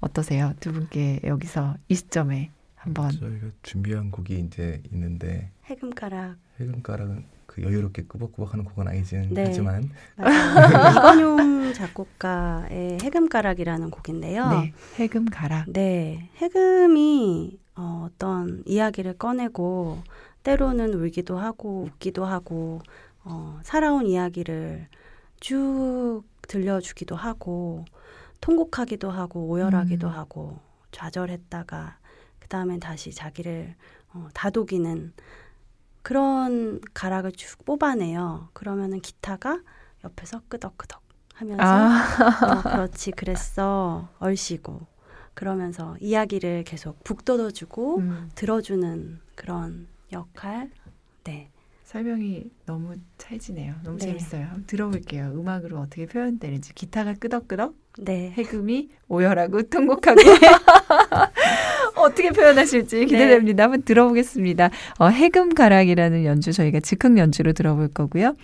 어떠세요? 두 분께 여기서 이 시점에 한번 저희가 준비한 곡이 이제 있는데 해금가락 해금가락은 그 여유롭게 꾸벅꾸벅하는 곡은 아니지만 네. 하지만 <laughs> 이건용 작곡가의 해금가락이라는 곡인데요. 네, 해금가락. 네, 해금이 어, 어떤 이야기를 꺼내고 때로는 울기도 하고 웃기도 하고 어, 살아온 이야기를 쭉 들려주기도 하고 통곡하기도 하고 오열하기도 음. 하고 좌절했다가 그 다음엔 다시 자기를 어, 다독이는 그런 가락을 쭉 뽑아내요. 그러면은 기타가 옆에서 끄덕끄덕 하면서 아. 어, 그렇지 그랬어 얼씨고 그러면서 이야기를 계속 북돋워주고 음. 들어주는 그런 역할. 네. 설명이 너무 찰지네요. 너무 네. 재밌어요. 한번 들어볼게요. 음악으로 어떻게 표현되는지 기타가 끄덕끄덕, 네. 해금이 오열하고 통곡하고 네. <laughs> 어떻게 표현하실지 기대됩니다. 네. 한번 들어보겠습니다. 어, 해금가락이라는 연주 저희가 즉흥 연주로 들어볼 거고요.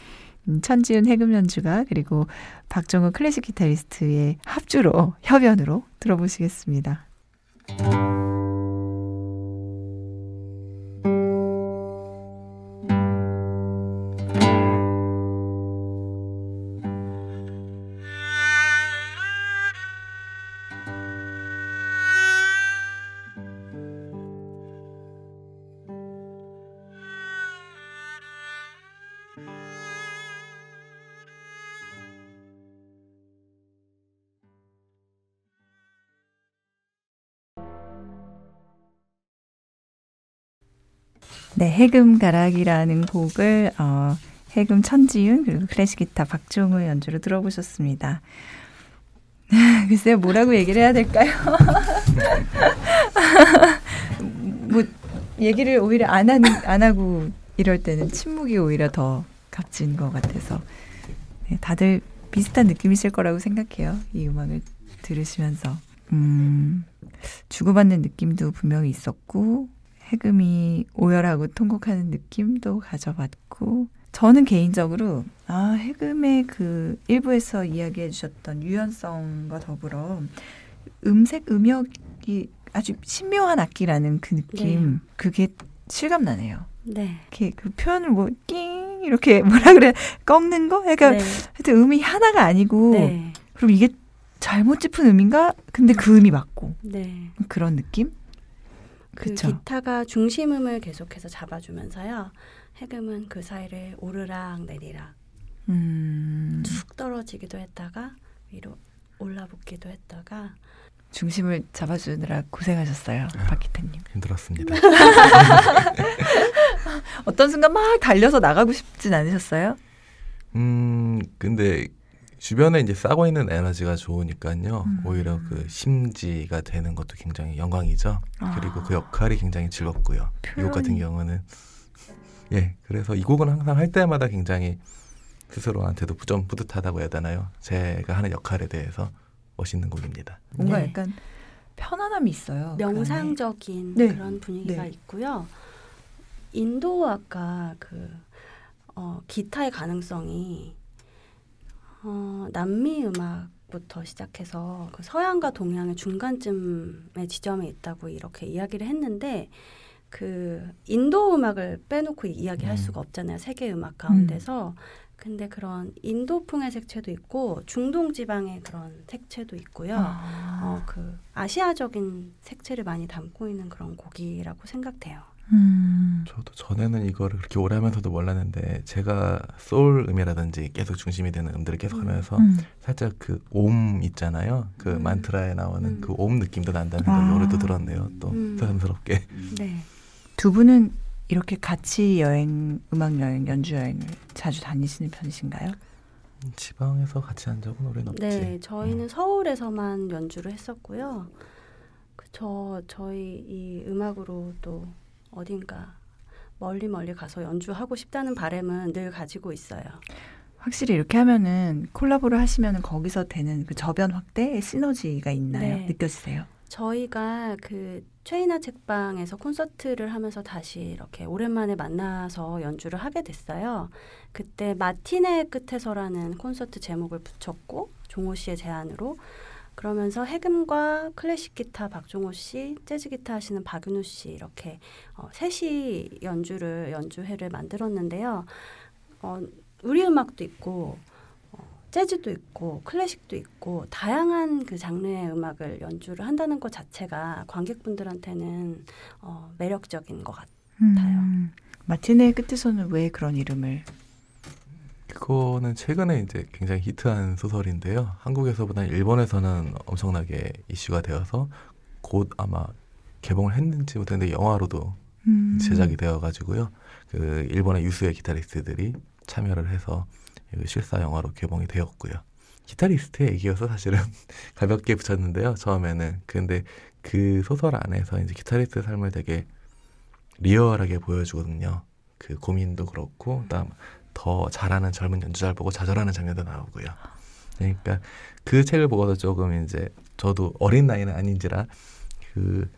음, 천지은 해금 연주가 그리고 박정우 클래식 기타리스트의 합주로 협연으로 들어보시겠습니다. 네, 해금 가락이라는 곡을 어, 해금 천지윤 그리고 클래식 기타 박종우 연주로 들어보셨습니다. <laughs> 글쎄요, 뭐라고 얘기를 해야 될까요? <laughs> 뭐 얘기를 오히려 안 하는 안 하고 이럴 때는 침묵이 오히려 더 값진 것 같아서 네, 다들 비슷한 느낌이실 거라고 생각해요. 이 음악을 들으시면서 음, 주고받는 느낌도 분명히 있었고 해금이 오열하고 통곡하는 느낌도 가져봤고 저는 개인적으로 아 해금의 그 일부에서 이야기해 주셨던 유연성과 더불어 음색 음역이 아주 신묘한 악기라는 그 느낌 네. 그게 실감나네요. 네. 이렇게 그 표현을 뭐 띵 이렇게 <laughs> 뭐라 그래 꺾는 거? 그러니까 네. 하여튼 음이 하나가 아니고 네. 그럼 이게 잘못 짚은 음인가? 근데 그 음이 맞고 네. 그런 느낌? 그 그쵸. 기타가 중심음을 계속해서 잡아주면서요. 해금은 그 사이를 오르락 내리락 음. 툭 떨어지기도 했다가 위로 올라붙기도 했다가 중심을 잡아주느라 고생하셨어요, 아, 박기태님. 힘들었습니다. <laughs> 어떤 순간 막 달려서 나가고 싶진 않으셨어요? 음, 근데 주변에 이제 싸고 있는 에너지가 좋으니까요. 음. 오히려 그 심지가 되는 것도 굉장히 영광이죠. 아. 그리고 그 역할이 굉장히 즐겁고요. 표현이. 이곡 같은 경우는 예, 그래서 이 곡은 항상 할 때마다 굉장히 스스로한테도 좀 뿌듯하다고 해야 되나요? 제가 하는 역할에 대해서 멋있는 곡입니다. 뭔가 네. 약간 편안함이 있어요. 그 명상적인 네. 그런 분위기가 네. 있고요. 인도 아까 그 어, 기타의 가능성이 어, 남미 음악부터 시작해서 그 서양과 동양의 중간쯤의 지점에 있다고 이렇게 이야기를 했는데 그 인도 음악을 빼놓고 이야기할 음. 수가 없잖아요. 세계 음악 가운데서. 음. 근데 그런 인도풍의 색채도 있고 중동 지방의 그런 색채도 있고요. 아. 어, 그 아시아적인 색채를 많이 담고 있는 그런 곡이라고 생각돼요. 음. 저도 전에는 이거를 그렇게 오래 하면서도 몰랐는데 제가 소 음이라든지 계속 중심이 되는 음들을 계속 하면서 음. 살짝 그 옴 있잖아요. 그 음. 만트라에 나오는 음. 그옴 느낌도 난다는 아. 걸 노래도 들었네요. 또 새삼스럽게. 음. <laughs> 네. 두 분은 이렇게 같이 여행, 음악 여행, 연주 여행을 자주 다니시는 편이신가요? 지방에서 같이 한 적은 오래 없지. 네, 저희는 서울에서만 연주를 했었고요. 그저 저희 이 음악으로 또 어딘가 멀리 멀리 가서 연주하고 싶다는 바램은 늘 가지고 있어요. 확실히 이렇게 하면은 콜라보를 하시면은 거기서 되는 그 저변 확대의 시너지가 있나요? 네. 느껴지세요? 저희가 그 최이나 책방에서 콘서트를 하면서 다시 이렇게 오랜만에 만나서 연주를 하게 됐어요. 그때 마티네 끝에서라는 콘서트 제목을 붙였고 종호 씨의 제안으로 그러면서 해금과 클래식 기타 박종호 씨, 재즈 기타 하시는 박윤우 씨 이렇게 어, 셋이 연주를 연주회를 만들었는데요. 어, 우리 음악도 있고 어, 재즈도 있고 클래식도 있고 다양한 그 장르의 음악을 연주를 한다는 것 자체가 관객분들한테는 어, 매력적인 것 같아요. 음, 마틴의 끝에서는 왜 그런 이름을 그거는 최근에 이제 굉장히 히트한 소설인데요. 한국에서보다 일본에서는 엄청나게 이슈가 되어서 곧 아마 개봉을 했는지 못했는데 영화로도 음. 제작이 되어가지고요. 그 일본의 유수의 기타리스트들이 참여를 해서 그 실사 영화로 개봉이 되었고요. 기타리스트의 얘기여서 사실은 <laughs> 가볍게 붙였는데요. 처음에는 근데 그 소설 안에서 이제 기타리스트 삶을 되게 리얼하게 보여주거든요. 그 고민도 그렇고, 그다음 더 잘하는 젊은 연주자를 보고 좌절하는 장면도 나오고요. 네, 그러니까 그 책을 보고서 조금 이제 저도 어린 나이는 아닌지라 그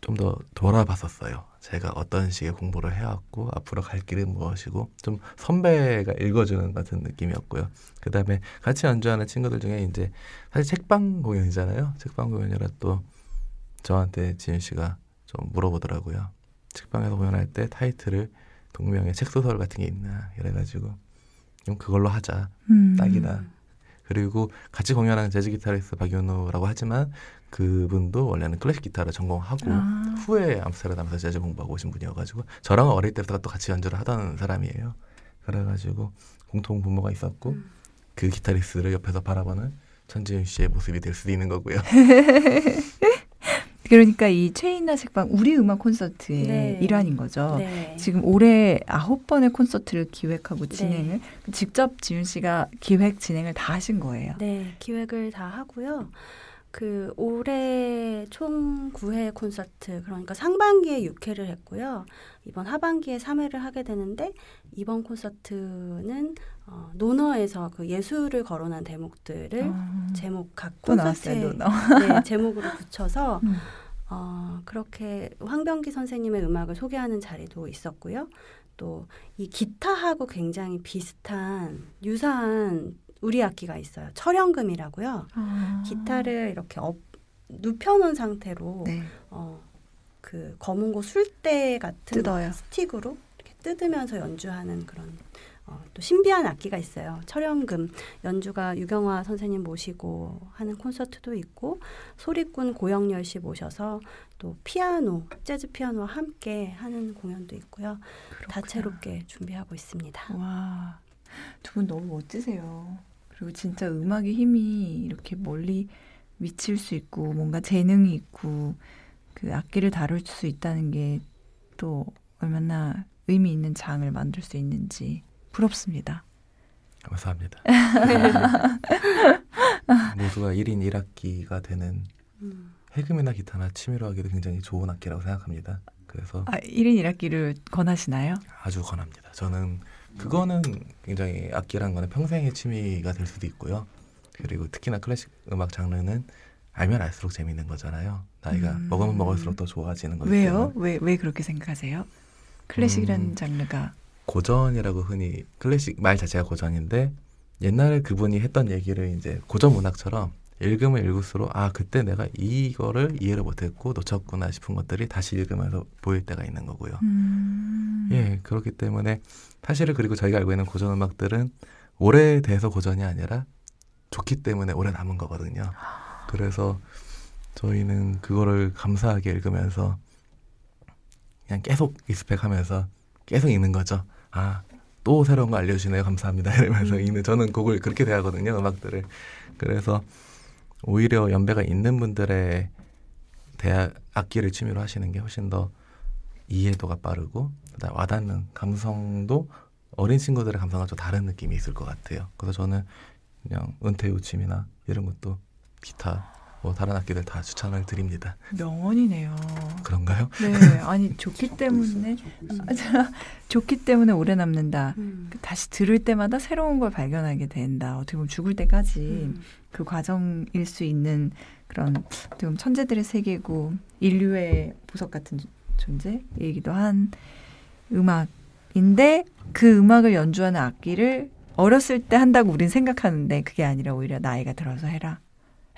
좀 더 돌아봤었어요. 제가 어떤 식의 공부를 해왔고 앞으로 갈 길은 무엇이고 좀 선배가 읽어주는 같은 느낌이었고요. 그 다음에 같이 연주하는 친구들 중에 이제 사실 책방 공연이잖아요. 책방 공연이라 또 저한테 지윤 씨가 좀 물어보더라고요. 책방에서 공연할 때 타이틀을 동명의 책 소설 같은 게 있나 이래가지고 그럼 그걸로 하자 음. 딱이다. 그리고 같이 공연하는 재즈 기타리스트 박윤호라고 하지만 그분도 원래는 클래식 기타를 전공하고 아. 후에 암스테르담에서 재즈 공부하고 오신 분이어가지고 저랑 어릴 때부터 또 같이 연주를 하던 사람이에요. 그래가지고 공통 부모가 있었고 음. 그 기타리스트를 옆에서 바라보는 천지윤 씨의 모습이 될 수도 있는 거고요. <laughs> 그러니까 이최인나 색방 우리 음악 콘서트의 네. 일환인 거죠. 네. 지금 올해 아홉 번의 콘서트를 기획하고 네. 진행을 네. 직접 지윤 씨가 기획 진행을 다 하신 거예요. 네, 기획을 다 하고요. 그 올해 총 9회 콘서트 그러니까 상반기에 6회를 했고요. 이번 하반기에 3회를 하게 되는데 이번 콘서트는 어, 노너에서 그 예술을 거론한 대목들을 아, 제목 각 콘서트에 노너. 네, <laughs> 제목으로 붙여서 음. 어, 그렇게 황병기 선생님의 음악을 소개하는 자리도 있었고요. 또 이 기타하고 굉장히 비슷한 유사한 우리 악기가 있어요. 철연금이라고요. 아. 기타를 이렇게 업, 눕혀놓은 상태로 네. 어, 그 검은 고 술대 같은 뜯어요. 스틱으로 이렇게 뜯으면서 연주하는 그런 어, 또 신비한 악기가 있어요. 철연금 연주가 유경화 선생님 모시고 하는 콘서트도 있고 소리꾼 고영렬씨 모셔서 또 피아노 재즈 피아노와 함께 하는 공연도 있고요. 그렇구나. 다채롭게 준비하고 있습니다. 와, 두 분 너무 멋지세요. 그리고 진짜 음악의 힘이 이렇게 멀리 미칠 수 있고 뭔가 재능이 있고 그 악기를 다룰 수 있다는 게 또 얼마나 의미 있는 장을 만들 수 있는지 부럽습니다. 감사합니다. <laughs> 모두가 1인 1악기가 되는 음. 해금이나 기타나 취미로 하기도 굉장히 좋은 악기라고 생각합니다. 그래서 아, 1인 1악기를 권하시나요? 아주 권합니다. 저는 그거는 굉장히 악기란 거는 평생의 취미가 될 수도 있고요. 그리고 특히나 클래식 음악 장르는 알면 알수록 재밌는 거잖아요. 나이가 음. 먹으면 먹을수록 더 음. 좋아지는 거예요. 왜왜왜 그렇게 생각하세요? 클래식이라는 음. 장르가 고전이라고 흔히 클래식 말 자체가 고전인데 옛날에 그분이 했던 얘기를 이제 고전 문학처럼 읽으면 읽을수록 아 그때 내가 이거를 이해를 못했고 놓쳤구나 싶은 것들이 다시 읽으면서 보일 때가 있는 거고요. 음... 예 그렇기 때문에 사실은 그리고 저희가 알고 있는 고전 음악들은 오래돼서 고전이 아니라 좋기 때문에 오래 남은 거거든요. 그래서 저희는 그거를 감사하게 읽으면서 그냥 계속 리스펙하면서 계속 읽는 거죠. 아, 또 새로운 거 알려주시네요. 감사합니다. <laughs> 이러면서 음. 읽는, 저는 곡을 그렇게 대하거든요. 음악들을. 그래서 오히려 연배가 있는 분들의 대학 악기를 취미로 하시는 게 훨씬 더 이해도가 빠르고 와닿는 감성도 어린 친구들의 감성과 좀 다른 느낌이 있을 것 같아요. 그래서 저는 그냥 은퇴 후 취미나 이런 것도 기타 뭐 다른 악기들 다 추천을 드립니다. 명언이네요. 그런가요? 네, <laughs> 아니 좋기 때문에 <laughs> 좋기 때문에 오래 남는다. 음. 다시 들을 때마다 새로운 걸 발견하게 된다. 어떻게 보면 죽을 때까지 음. 그 과정일 수 있는 그런 좀 천재들의 세계고 인류의 보석 같은 존재이기도 한 음악인데 그 음악을 연주하는 악기를 어렸을 때 한다고 우린 생각하는데 그게 아니라 오히려 나이가 들어서 해라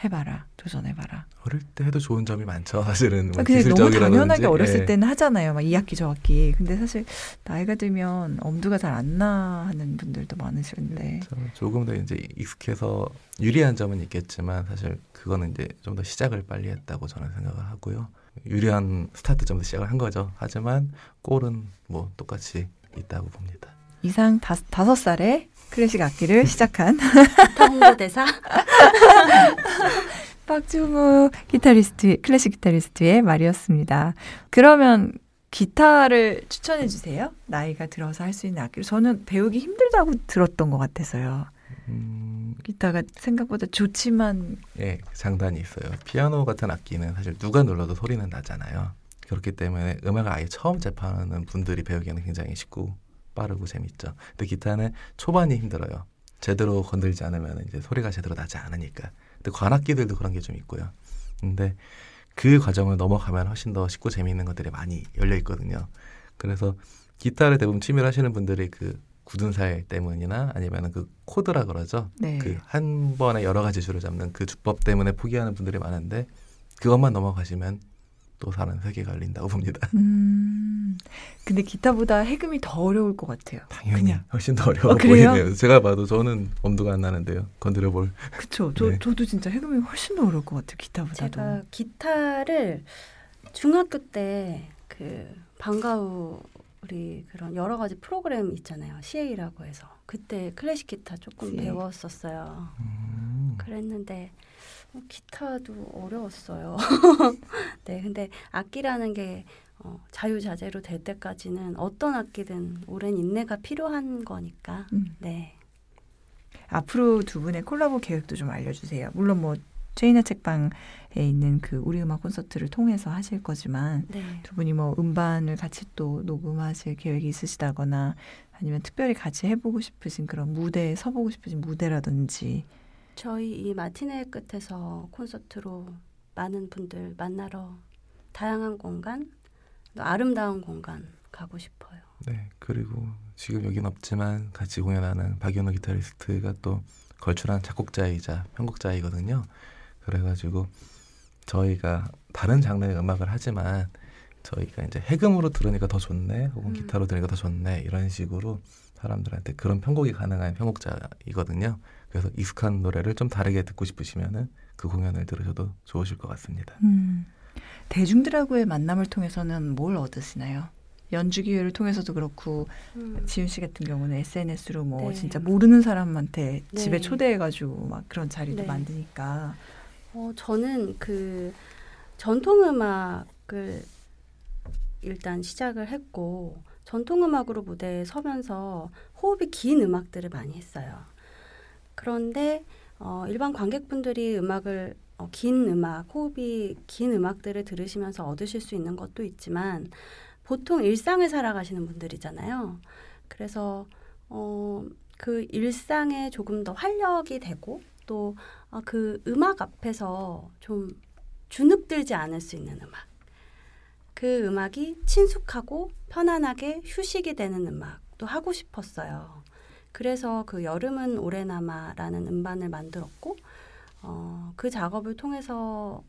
해봐라 도전해봐라. 어릴 때 해도 좋은 점이 많죠. 사실은 뭐 그냥 아, 너무 당연하게 어렸을 예. 때는 하잖아요. 막 2학기 저학기. 근데 사실 나이가 들면 엄두가 잘 안 나는 분들도 많으실데 그렇죠. 조금 더 이제 익숙해서 유리한 점은 있겠지만 사실 그거는 이제 좀 더 시작을 빨리 했다고 저는 생각을 하고요. 유리한 스타트점에 시작을 한 거죠. 하지만 골은 뭐 똑같이 있다고 봅니다. 이상 다, 다섯 살에 클래식 악기를 시작한 통고대사 <laughs> <laughs> 박주부 기타리스트, 클래식 기타리스트의 말이었습니다. 그러면 기타를 추천해 주세요. 나이가 들어서 할 수 있는 악기로 저는 배우기 힘들다고 들었던 것 같아서요. 음... 기타가 생각보다 좋지만 예 장단이 있어요. 피아노 같은 악기는 사실 누가 눌러도 소리는 나잖아요. 그렇기 때문에 음악을 아예 처음 접하는 분들이 배우기에는 굉장히 쉽고 빠르고 재밌죠. 근데 기타는 초반이 힘들어요. 제대로 건들지 않으면 이제 소리가 제대로 나지 않으니까. 근데 관악기들도 그런 게 좀 있고요. 근데 그 과정을 넘어가면 훨씬 더 쉽고 재미있는 것들이 많이 열려 있거든요. 그래서 기타를 대부분 취미로 하시는 분들이 그 굳은 살 때문이나 아니면 은그 코드라 그러죠. 네. 그한 번에 여러 가지 줄을 잡는 그 주법 때문에 포기하는 분들이 많은데 그것만 넘어가시면 또 다른 세계가 열린다고 봅니다. 음, 근데 기타보다 해금이 더 어려울 것 같아요. 당연히 그냥. 훨씬 더 어려워 어, 보이네요. 제가 봐도 저는 엄두가 안 나는데요. 건드려볼. 그쵸. 저, 네. 저도 진짜 해금이 훨씬 더 어려울 것 같아요. 기타보다도. 제가 기타를 중학교 때 그 방과후 우리 그런 여러 가지 프로그램 있잖아요. CA라고 해서. 그때 클래식 기타 조금 c 배웠었어요. 음. 그랬는데 어, 기타도 어려웠어요. <laughs> 네, 근데 악기라는 게 어, 자유자재로 될 때까지는 어떤 악기든 오랜 인내가 필요한 거니까. 음. 네. 앞으로 두 분의 콜라보 계획도 좀 알려주세요. 물론 뭐 최인아 책방에 있는 그 우리 음악 콘서트를 통해서 하실 거지만 네. 두 분이 뭐 음반을 같이 또 녹음하실 계획이 있으시다거나 아니면 특별히 같이 해보고 싶으신 그런 무대에 서보고 싶으신 무대라든지 저희 이 마티네 의 끝에서 콘서트로 많은 분들 만나러 다양한 공간, 아름다운 공간 가고 싶어요. 네, 그리고 지금 여긴 없지만 같이 공연하는 박윤호 기타리스트가 또 걸출한 작곡자이자 편곡자이거든요. 그래가지고 저희가 다른 장르의 음악을 하지만 저희가 이제 해금으로 들으니까 더 좋네, 혹은 음. 기타로 들으니까 더 좋네 이런 식으로 사람들한테 그런 편곡이 가능한 편곡자이거든요. 그래서 익숙한 노래를 좀 다르게 듣고 싶으시면은 그 공연을 들으셔도 좋으실 것 같습니다. 음, 대중들하고의 만남을 통해서는 뭘 얻으시나요? 연주 기회를 통해서도 그렇고 음. 지윤 씨 같은 경우는 SNS로 뭐 네. 진짜 모르는 사람한테 네. 집에 초대해가지고 막 그런 자리도 네. 만드니까. 어, 저는 그 전통 음악을 일단 시작을 했고 전통 음악으로 무대에 서면서 호흡이 긴 음악들을 많이 했어요. 그런데 어, 일반 관객분들이 음악을 어, 긴 음악, 호흡이 긴 음악들을 들으시면서 얻으실 수 있는 것도 있지만 보통 일상을 살아가시는 분들이잖아요. 그래서 어, 그 일상에 조금 더 활력이 되고 또그 아, 어, 음악 앞에서 좀 주눅들지 않을 수 있는 음악. 그 음악이 친숙하고 편안하게 휴식이 되는 음악 도 하고 싶었어요. 그래서 그 여름은 오래남아라는 음반을 만들었고 어, 그 작업을 통해서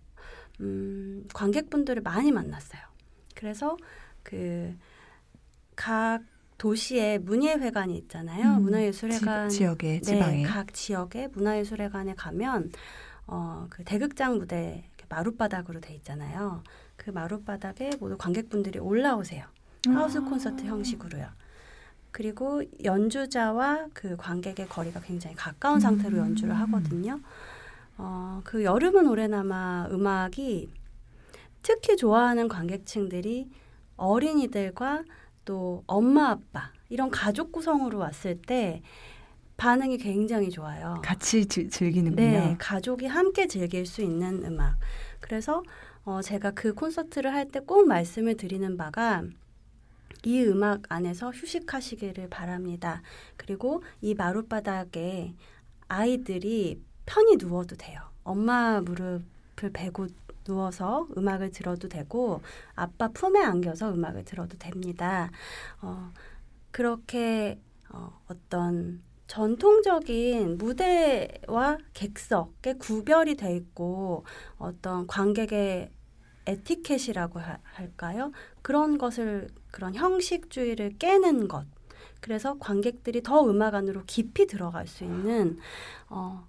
음, 관객분들을 많이 만났어요. 그래서 그 각 도시에 문예회관이 있잖아요. 음, 문화예술회관 지, 역에 네, 지방에 네, 각 지역의 문화예술회관에 가면 어, 그 대극장 무대 마룻바닥으로 돼 있잖아요. 그 마룻바닥에 모두 관객분들이 올라오세요. 하우스 아. 콘서트 형식으로요. 그리고 연주자와 그 관객의 거리가 굉장히 가까운 상태로 음. 연주를 하거든요. 어, 그 여름은 오래나마 음악이 특히 좋아하는 관객층들이 어린이들과 또 엄마 아빠 이런 가족 구성으로 왔을 때 반응이 굉장히 좋아요. 같이 즐기는군요. 네, 가족이 함께 즐길 수 있는 음악. 그래서 어, 제가 그 콘서트를 할 때 꼭 말씀을 드리는 바가 이 음악 안에서 휴식하시기를 바랍니다. 그리고 이 마룻바닥에 아이들이 편히 누워도 돼요. 엄마 무릎을 베고 누워서 음악을 들어도 되고 아빠 품에 안겨서 음악을 들어도 됩니다. 어, 그렇게 어, 어떤 전통적인 무대와 객석의 구별이 돼 있고 어떤 관객의 에티켓이라고 하, 할까요? 그런 것을 그런 형식주의를 깨는 것. 그래서 관객들이 더 음악 안으로 깊이 들어갈 수 있는 어,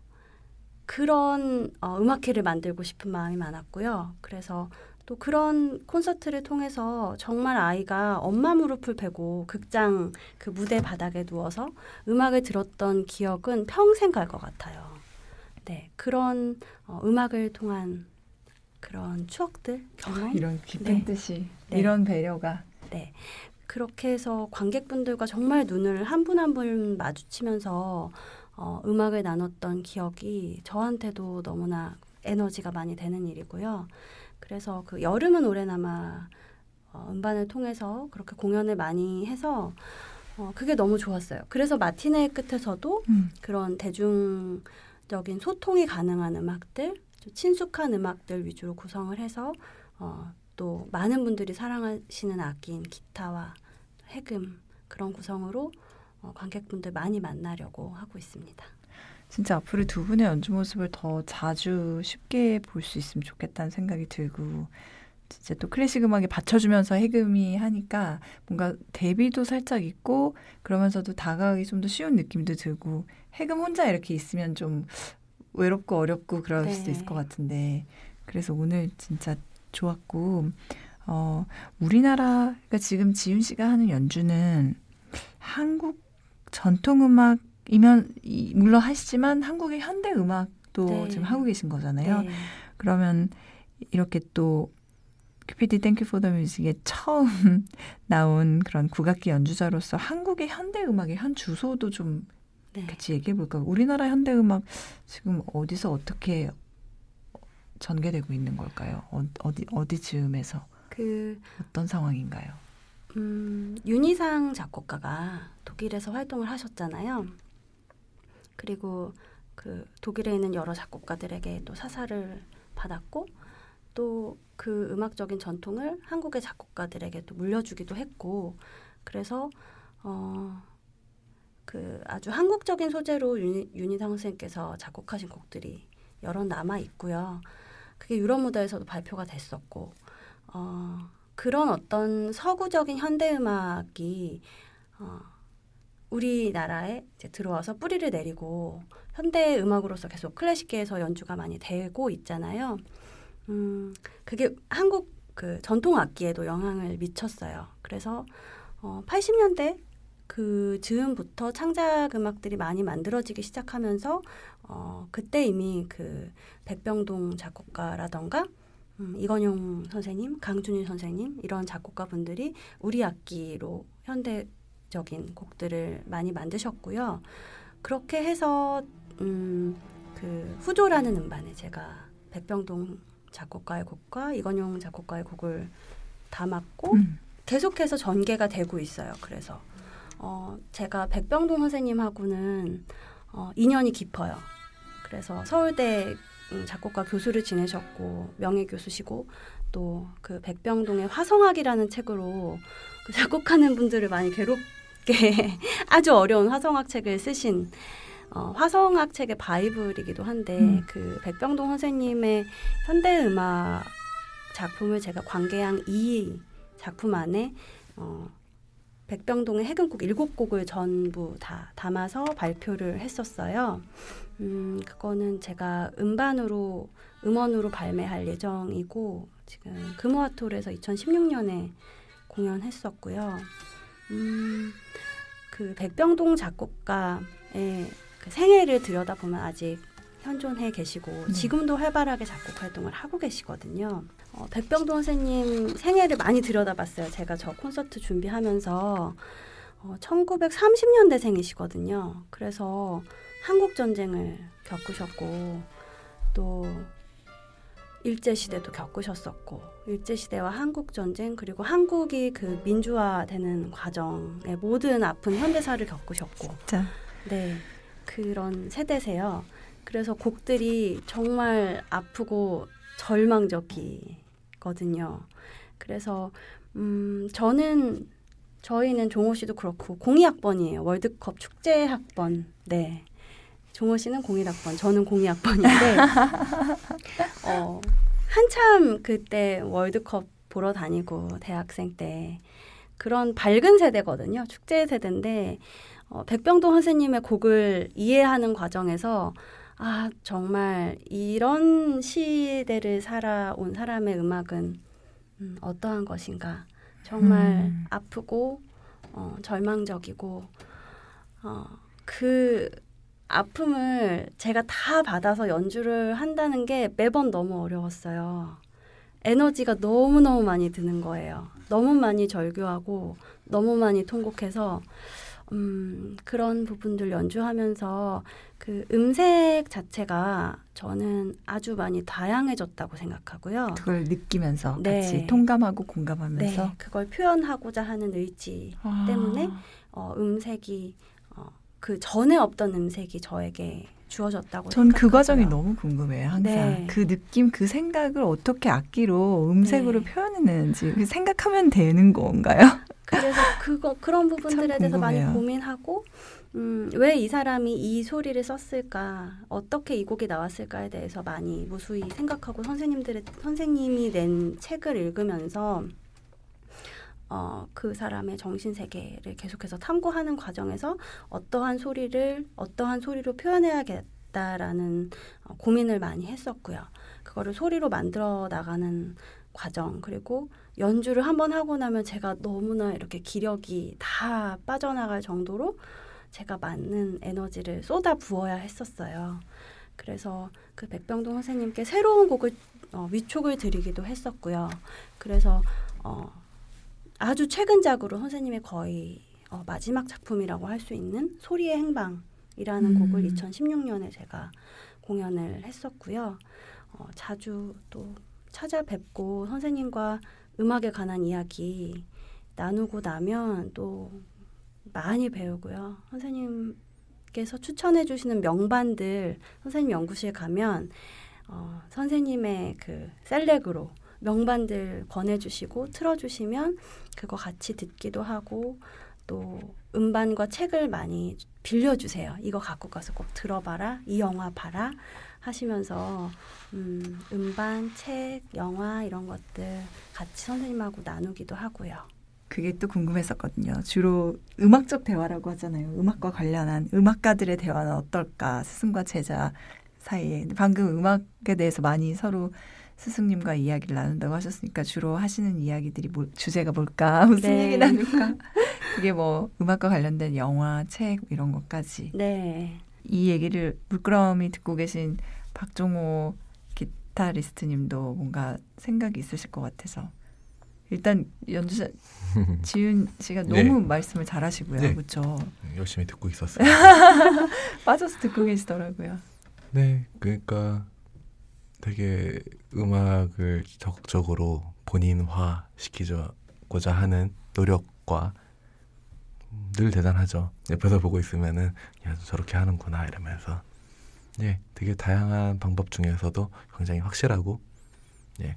그런 어, 음악회를 만들고 싶은 마음이 많았고요. 그래서 또 그런 콘서트를 통해서 정말 아이가 엄마 무릎을 베고 극장 그 무대 바닥에 누워서 음악을 들었던 기억은 평생 갈 것 같아요. 네, 그런 어, 음악을 통한 그런 추억들 경험 <laughs> 이런 깊은 네. 뜻이 네. 이런 배려가 네 그렇게 해서 관객분들과 정말 눈을 한 분 한 분 마주치면서 어, 음악을 나눴던 기억이 저한테도 너무나 에너지가 많이 되는 일이고요. 그래서 그 여름은 오래나마 어, 음반을 통해서 그렇게 공연을 많이 해서 어, 그게 너무 좋았어요. 그래서 마티네 의 끝에서도 음. 그런 대중적인 소통이 가능한 음악들 친숙한 음악들 위주로 구성을 해서 어, 또 많은 분들이 사랑하시는 악기인 기타와 해금 그런 구성으로 어, 관객분들 많이 만나려고 하고 있습니다. 진짜 앞으로 두 분의 연주 모습을 더 자주 쉽게 볼 수 있으면 좋겠다는 생각이 들고 진짜 또 클래식 음악에 받쳐주면서 해금이 하니까 뭔가 대비도 살짝 있고 그러면서도 다가가기 좀 더 쉬운 느낌도 들고 해금 혼자 이렇게 있으면 좀 외롭고 어렵고 그럴 네. 수도 있을 것 네. 같은데 그래서 오늘 진짜 좋았고 어 우리나라 그 지금 지윤 씨가 하는 연주는 한국 전통 음악이면 물론 하시지만 한국의 현대 음악도 네. 지금 하고 계신 거잖아요. 네. 그러면 이렇게 또 큐피디 땡큐 포더 뮤직에 처음 <laughs> 나온 그런 국악기 연주자로서 한국의 현대 음악의 한 주소도 좀 네. 같이 얘기해 볼까? 우리나라 현대 음악 지금 어디서 어떻게 전개되고 있는 걸까요? 어, 디 어디 즈에서그 어떤 상황인가요? 음, 윤희상 작곡가가 독일에서 활동을 하셨잖아요. 그리고 그 독일에 있는 여러 작곡가들에게 또 사사를 받았고 또 그 음악적인 전통을 한국의 작곡가들에게 또 물려주기도 했고 그래서 어그 아주 한국적인 소재로 윤, 윤희상 선생님께서 작곡하신 곡들이 여러 남아 있고요. 그게 유럽 무대에서도 발표가 됐었고 어, 그런 어떤 서구적인 현대 음악이 어, 우리나라에 이제 들어와서 뿌리를 내리고 현대 음악으로서 계속 클래식계에서 연주가 많이 되고 있잖아요. 음, 그게 한국 그 전통 악기에도 영향을 미쳤어요. 그래서 어, 80년대 그 즈음부터 창작 음악들이 많이 만들어지기 시작하면서 어, 그때 이미 그 백병동 작곡가라던가 음, 이건용 선생님, 강준일 선생님 이런 작곡가분들이 우리 악기로 현대적인 곡들을 많이 만드셨고요. 그렇게 해서 음, 그 후조라는 음반에 제가 백병동 작곡가의 곡과 이건용 작곡가의 곡을 담았고 음. 계속해서 전개가 되고 있어요. 그래서 어, 제가 백병동 선생님하고는 어, 인연이 깊어요. 그래서 서울대 음, 작곡가 교수를 지내셨고 명예 교수시고 또 그 백병동의 화성학이라는 책으로 그 작곡하는 분들을 많이 괴롭게 <laughs> 아주 어려운 화성학 책을 쓰신 어, 화성학 책의 바이블이기도 한데 음. 그 백병동 선생님의 현대 음악 작품을 제가 관계양 이 작품 안에 어, 백병동의 해금곡 7곡을 전부 다 담아서 발표를 했었어요. 음, 그거는 제가 음반으로 음원으로 발매할 예정이고 지금 금호아톨에서 2016년에 공연했었고요. 음, 그 백병동 작곡가의 그 생애를 들여다보면 아직 현존해 계시고 네. 지금도 활발하게 작곡 활동을 하고 계시거든요. 어, 백병도 선생님 생애를 많이 들여다봤어요. 제가 저 콘서트 준비하면서 어, 1930년대생이시거든요. 그래서 한국 전쟁을 겪으셨고 또 일제 시대도 겪으셨었고 일제 시대와 한국 전쟁 그리고 한국이 그 민주화되는 과정의 모든 아픈 현대사를 겪으셨고 진짜. 네 그런 세대세요. 그래서 곡들이 정말 아프고 절망적이 있거든요. 그래서 음, 저는 저희는 종호 씨도 그렇고 공이학번이에요. 월드컵 축제 학번. 네. 종호 씨는 공일학번, 저는 공이학번인데 <laughs> 어, 한참 그때 월드컵 보러 다니고 대학생 때 그런 밝은 세대거든요. 축제 세대인데 어, 백병도 선생님의 곡을 이해하는 과정에서 아, 정말 이런 시대를 살아온 사람의 음악은 음, 어떠한 것인가. 정말 음. 아프고 어, 절망적이고 어, 그 아픔을 제가 다 받아서 연주를 한다는 게 매번 너무 어려웠어요. 에너지가 너무너무 많이 드는 거예요. 너무 많이 절규하고 너무 많이 통곡해서 음, 그런 부분들 연주하면서 그 음색 자체가 저는 아주 많이 다양해졌다고 생각하고요. 그걸 느끼면서 네. 같이 통감하고 공감하면서 네, 그걸 표현하고자 하는 의지 아. 때문에 어, 음색이 어, 그 전에 없던 음색이 저에게 주어졌다고 전그 과정이 너무 궁금해요. 항상 네. 그 느낌, 그 생각을 어떻게 악기로 음색으로 네. 표현했는지 생각하면 되는 건가요? <laughs> 그래서 그거 그런 부분들에 대해서 많이 고민하고 음, 왜이 사람이 이 소리를 썼을까, 어떻게 이 곡이 나왔을까에 대해서 많이 무수히 생각하고 선생님들의 선생님이 낸 책을 읽으면서 어, 그 사람의 정신 세계를 계속해서 탐구하는 과정에서 어떠한 소리를 어떠한 소리로 표현해야겠다라는 어, 고민을 많이 했었고요. 그거를 소리로 만들어 나가는 과정 그리고 연주를 한번 하고 나면 제가 너무나 이렇게 기력이 다 빠져나갈 정도로 제가 맞는 에너지를 쏟아 부어야 했었어요. 그래서 그 백병동 선생님께 새로운 곡을 어, 위촉을 드리기도 했었고요. 그래서 어, 아주 최근작으로 선생님의 거의 어, 마지막 작품이라고 할 수 있는 소리의 행방이라는 음. 곡을 2016년에 제가 공연을 했었고요. 어, 자주 또 찾아뵙고 선생님과 음악에 관한 이야기 나누고 나면 또 많이 배우고요. 선생님께서 추천해 주시는 명반들 선생님 연구실 가면 어, 선생님의 그 셀렉으로 명반들 권해주시고 틀어주시면 그거 같이 듣기도 하고 또 음반과 책을 많이 빌려주세요. 이거 갖고 가서 꼭 들어봐라. 이 영화 봐라. 하시면서 음, 음반, 책, 영화 이런 것들 같이 선생님하고 나누기도 하고요. 그게 또 궁금했었거든요. 주로 음악적 대화라고 하잖아요. 음악과 관련한 음악가들의 대화는 어떨까? 스승과 제자 사이에. 방금 음악에 대해서 많이 서로 스승님과 이야기를 나눈다고 하셨으니까 주로 하시는 이야기들이 뭐, 주제가 뭘까 <laughs> 무슨 네. 얘기 나눌까 그게 뭐 음악과 관련된 영화 책 이런 것까지 네. 이 얘기를 물끄러미 듣고 계신 박종호 기타리스트님도 뭔가 생각이 있으실 것 같아서 일단 연주자 <laughs> 지윤 씨가 네. 너무 네. 말씀을 잘하시고요, 네. 그렇죠? 열심히 듣고 있었어요. <laughs> 빠져서 듣고 계시더라고요. 네, 그러니까 되게 음악을 적극적으로 본인화 시키고자 하는 노력과 늘 대단하죠. 옆에서 보고 있으면은 야 저렇게 하는구나 이러면서 예 되게 다양한 방법 중에서도 굉장히 확실하고 예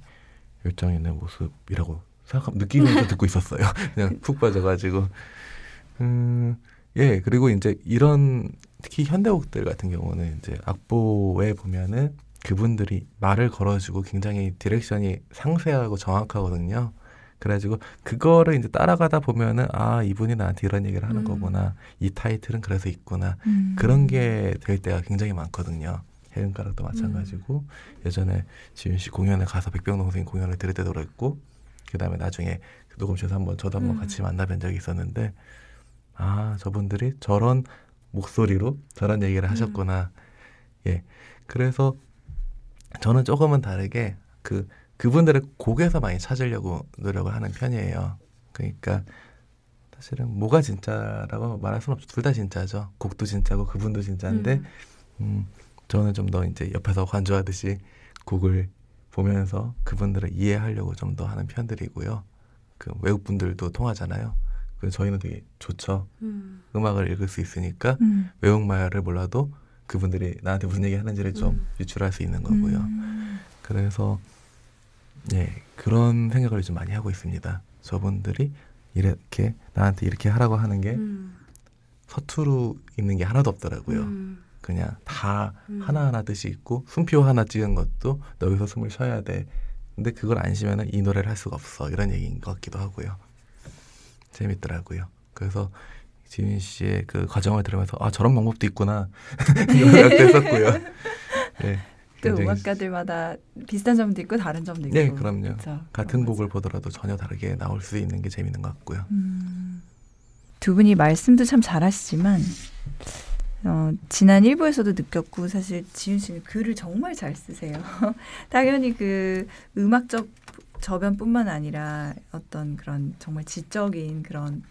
열정 있는 모습이라고 생각 느끼면서 <laughs> 듣고 있었어요. <laughs> 그냥 그 푹 빠져가지고 음. 예, 그리고 이제 이런 특히 현대곡들 같은 경우는 이제 악보에 보면은 그분들이 말을 걸어주고 굉장히 디렉션이 상세하고 정확하거든요. 그래가지고 그거를 이제 따라가다 보면은 아 이분이 나한테 이런 얘기를 하는 음. 거구나 이 타이틀은 그래서 있구나 음. 그런 게 될 때가 굉장히 많거든요. 해은가락도 음. 마찬가지고 음. 예전에 지윤 씨 공연에 가서 백병동생 공연을 들을 때도 그랬고 그 다음에 나중에 녹음실에서 한번 저도 한번 음. 같이 만나뵌 적이 있었는데 아 저분들이 저런 목소리로 저런 얘기를 음. 하셨구나 예 그래서 저는 조금은 다르게 그 그분들의 곡에서 많이 찾으려고 노력을 하는 편이에요. 그러니까 사실은 뭐가 진짜라고 말할 수는 없죠. 둘 다 진짜죠. 곡도 진짜고 그분도 진짜인데 음. 음 저는 좀 더 이제 옆에서 관조하듯이 곡을 보면서 그분들을 이해하려고 좀 더 하는 편들이고요. 그 외국 분들도 통하잖아요. 그 저희는 되게 좋죠. 음. 악을 읽을 수 있으니까 음. 외국 말을 몰라도 그분들이 나한테 무슨 얘기 하는지를 좀 음. 유출할 수 있는 거고요. 음. 그래서 네 그런 생각을 좀 많이 하고 있습니다. 저분들이 이렇게 나한테 이렇게 하라고 하는 게서투르 음. 있는 게 하나도 없더라고요. 그냥 다 음. 하나하나 뜻이 있고 숨표 하나 찍은 것도 여기서 숨을 쉬어야 돼. 근데 그걸 안 쉬면은 이 노래를 할 수가 없어. 이런 얘기인 것 같기도 하고요. 재밌더라고요. 그래서 지윤 씨의 그 과정을 들으면서 아 저런 방법도 있구나 <laughs> 이런 생각도 했었고요. 네. 또 <laughs> 그 음악가들마다 비슷한 점도 있고 다른 점도 있고. 네, 그럼요. 그쵸? 같은 곡을 거죠. 보더라도 전혀 다르게 나올 수 있는 게 재밌는 것 같고요. 음, 두 분이 말씀도 참 잘하시지만 어, 지난 1부에서도 느꼈고 사실 지윤 씨는 글을 정말 잘 쓰세요. <laughs> 당연히 그 음악적 저변뿐만 아니라 어떤 그런 정말 지적인 그런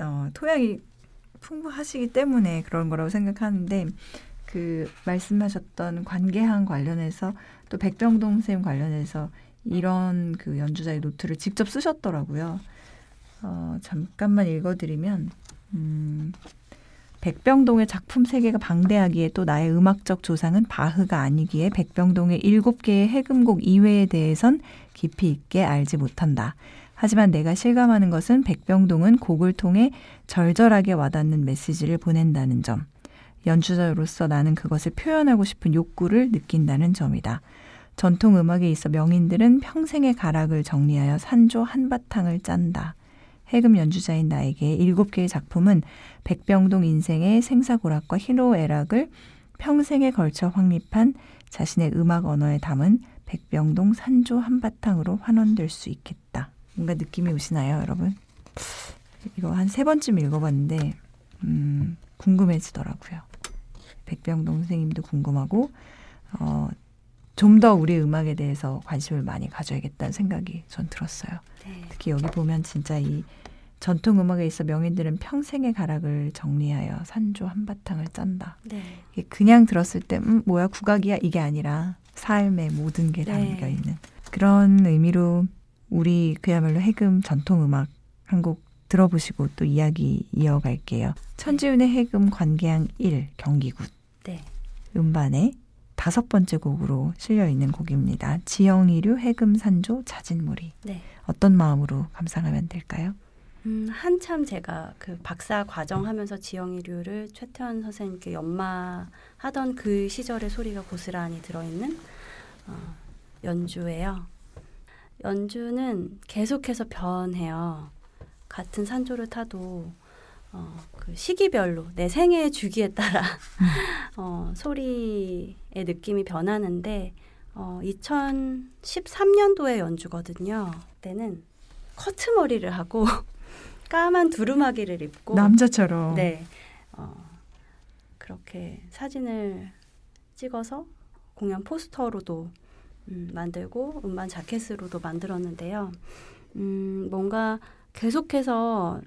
어, 토양이 풍부하시기 때문에 그런 거라고 생각하는데 그 말씀하셨던 관계항 관련해서 또백병동쌤 관련해서 이런 그 연주자의 노트를 직접 쓰셨더라고요. 어, 잠깐만 읽어드리면 음, 백병동의 작품 세계가 방대하기에 또 나의 음악적 조상은 바흐가 아니기에 백병동의 일곱 개의 해금곡 이외에 대해선 깊이 있게 알지 못한다. 하지만 내가 실감하는 것은 백병동은 곡을 통해 절절하게 와닿는 메시지를 보낸다는 점. 연주자로서 나는 그것을 표현하고 싶은 욕구를 느낀다는 점이다. 전통 음악에 있어 명인들은 평생의 가락을 정리하여 산조 한바탕을 짠다. 해금 연주자인 나에게 일곱 개의 작품은 백병동 인생의 생사고락과 희로애락을 평생에 걸쳐 확립한 자신의 음악 언어에 담은 백병동 산조 한바탕으로 환원될 수 있겠다. 뭔가 느낌이 오시나요, 여러분? 이거 한 세 번쯤 읽어봤는데 음, 궁금해지더라고요. 백병동 생님도 궁금하고 어, 좀더 우리 음악에 대해서 관심을 많이 가져야겠다는 생각이 전 들었어요. 네. 특히 여기 보면 진짜 이 전통 음악에 있어 명인들은 평생의 가락을 정리하여 산조 한바탕을 짠다. 네. 그냥 들었을 때 음, 뭐야 국악이야 이게 아니라 삶의 모든 게 담겨 네. 있는 그런 의미로 우리 그야말로 해금 전통 음악 한 곡 들어보시고 또 이야기 이어갈게요. 천지윤의 해금 관계양 1 경기굿. 네. 음반의 다섯 번째 곡으로 실려 있는 곡입니다. 지영이류 해금 산조 자진무리. 네. 어떤 마음으로 감상하면 될까요? 음, 한참 제가 그 박사 과정하면서 지영이류를 최태원 선생님께 연마하던 그 시절의 소리가 고스란히 들어있는 어, 연주예요. 연주는 계속해서 변해요. 같은 산조를 타도 어, 그 시기별로 내 생애의 주기에 따라 <laughs> 어, 소리의 느낌이 변하는데 어, 2013년도의 연주거든요. 그때는 커트 머리를 하고 <laughs> 까만 두루마기를 입고 남자처럼 네 어, 그렇게 사진을 찍어서 공연 포스터로도 음, 만들고 음반 자켓으로도 만들었는데요. 음, 뭔가 계속해서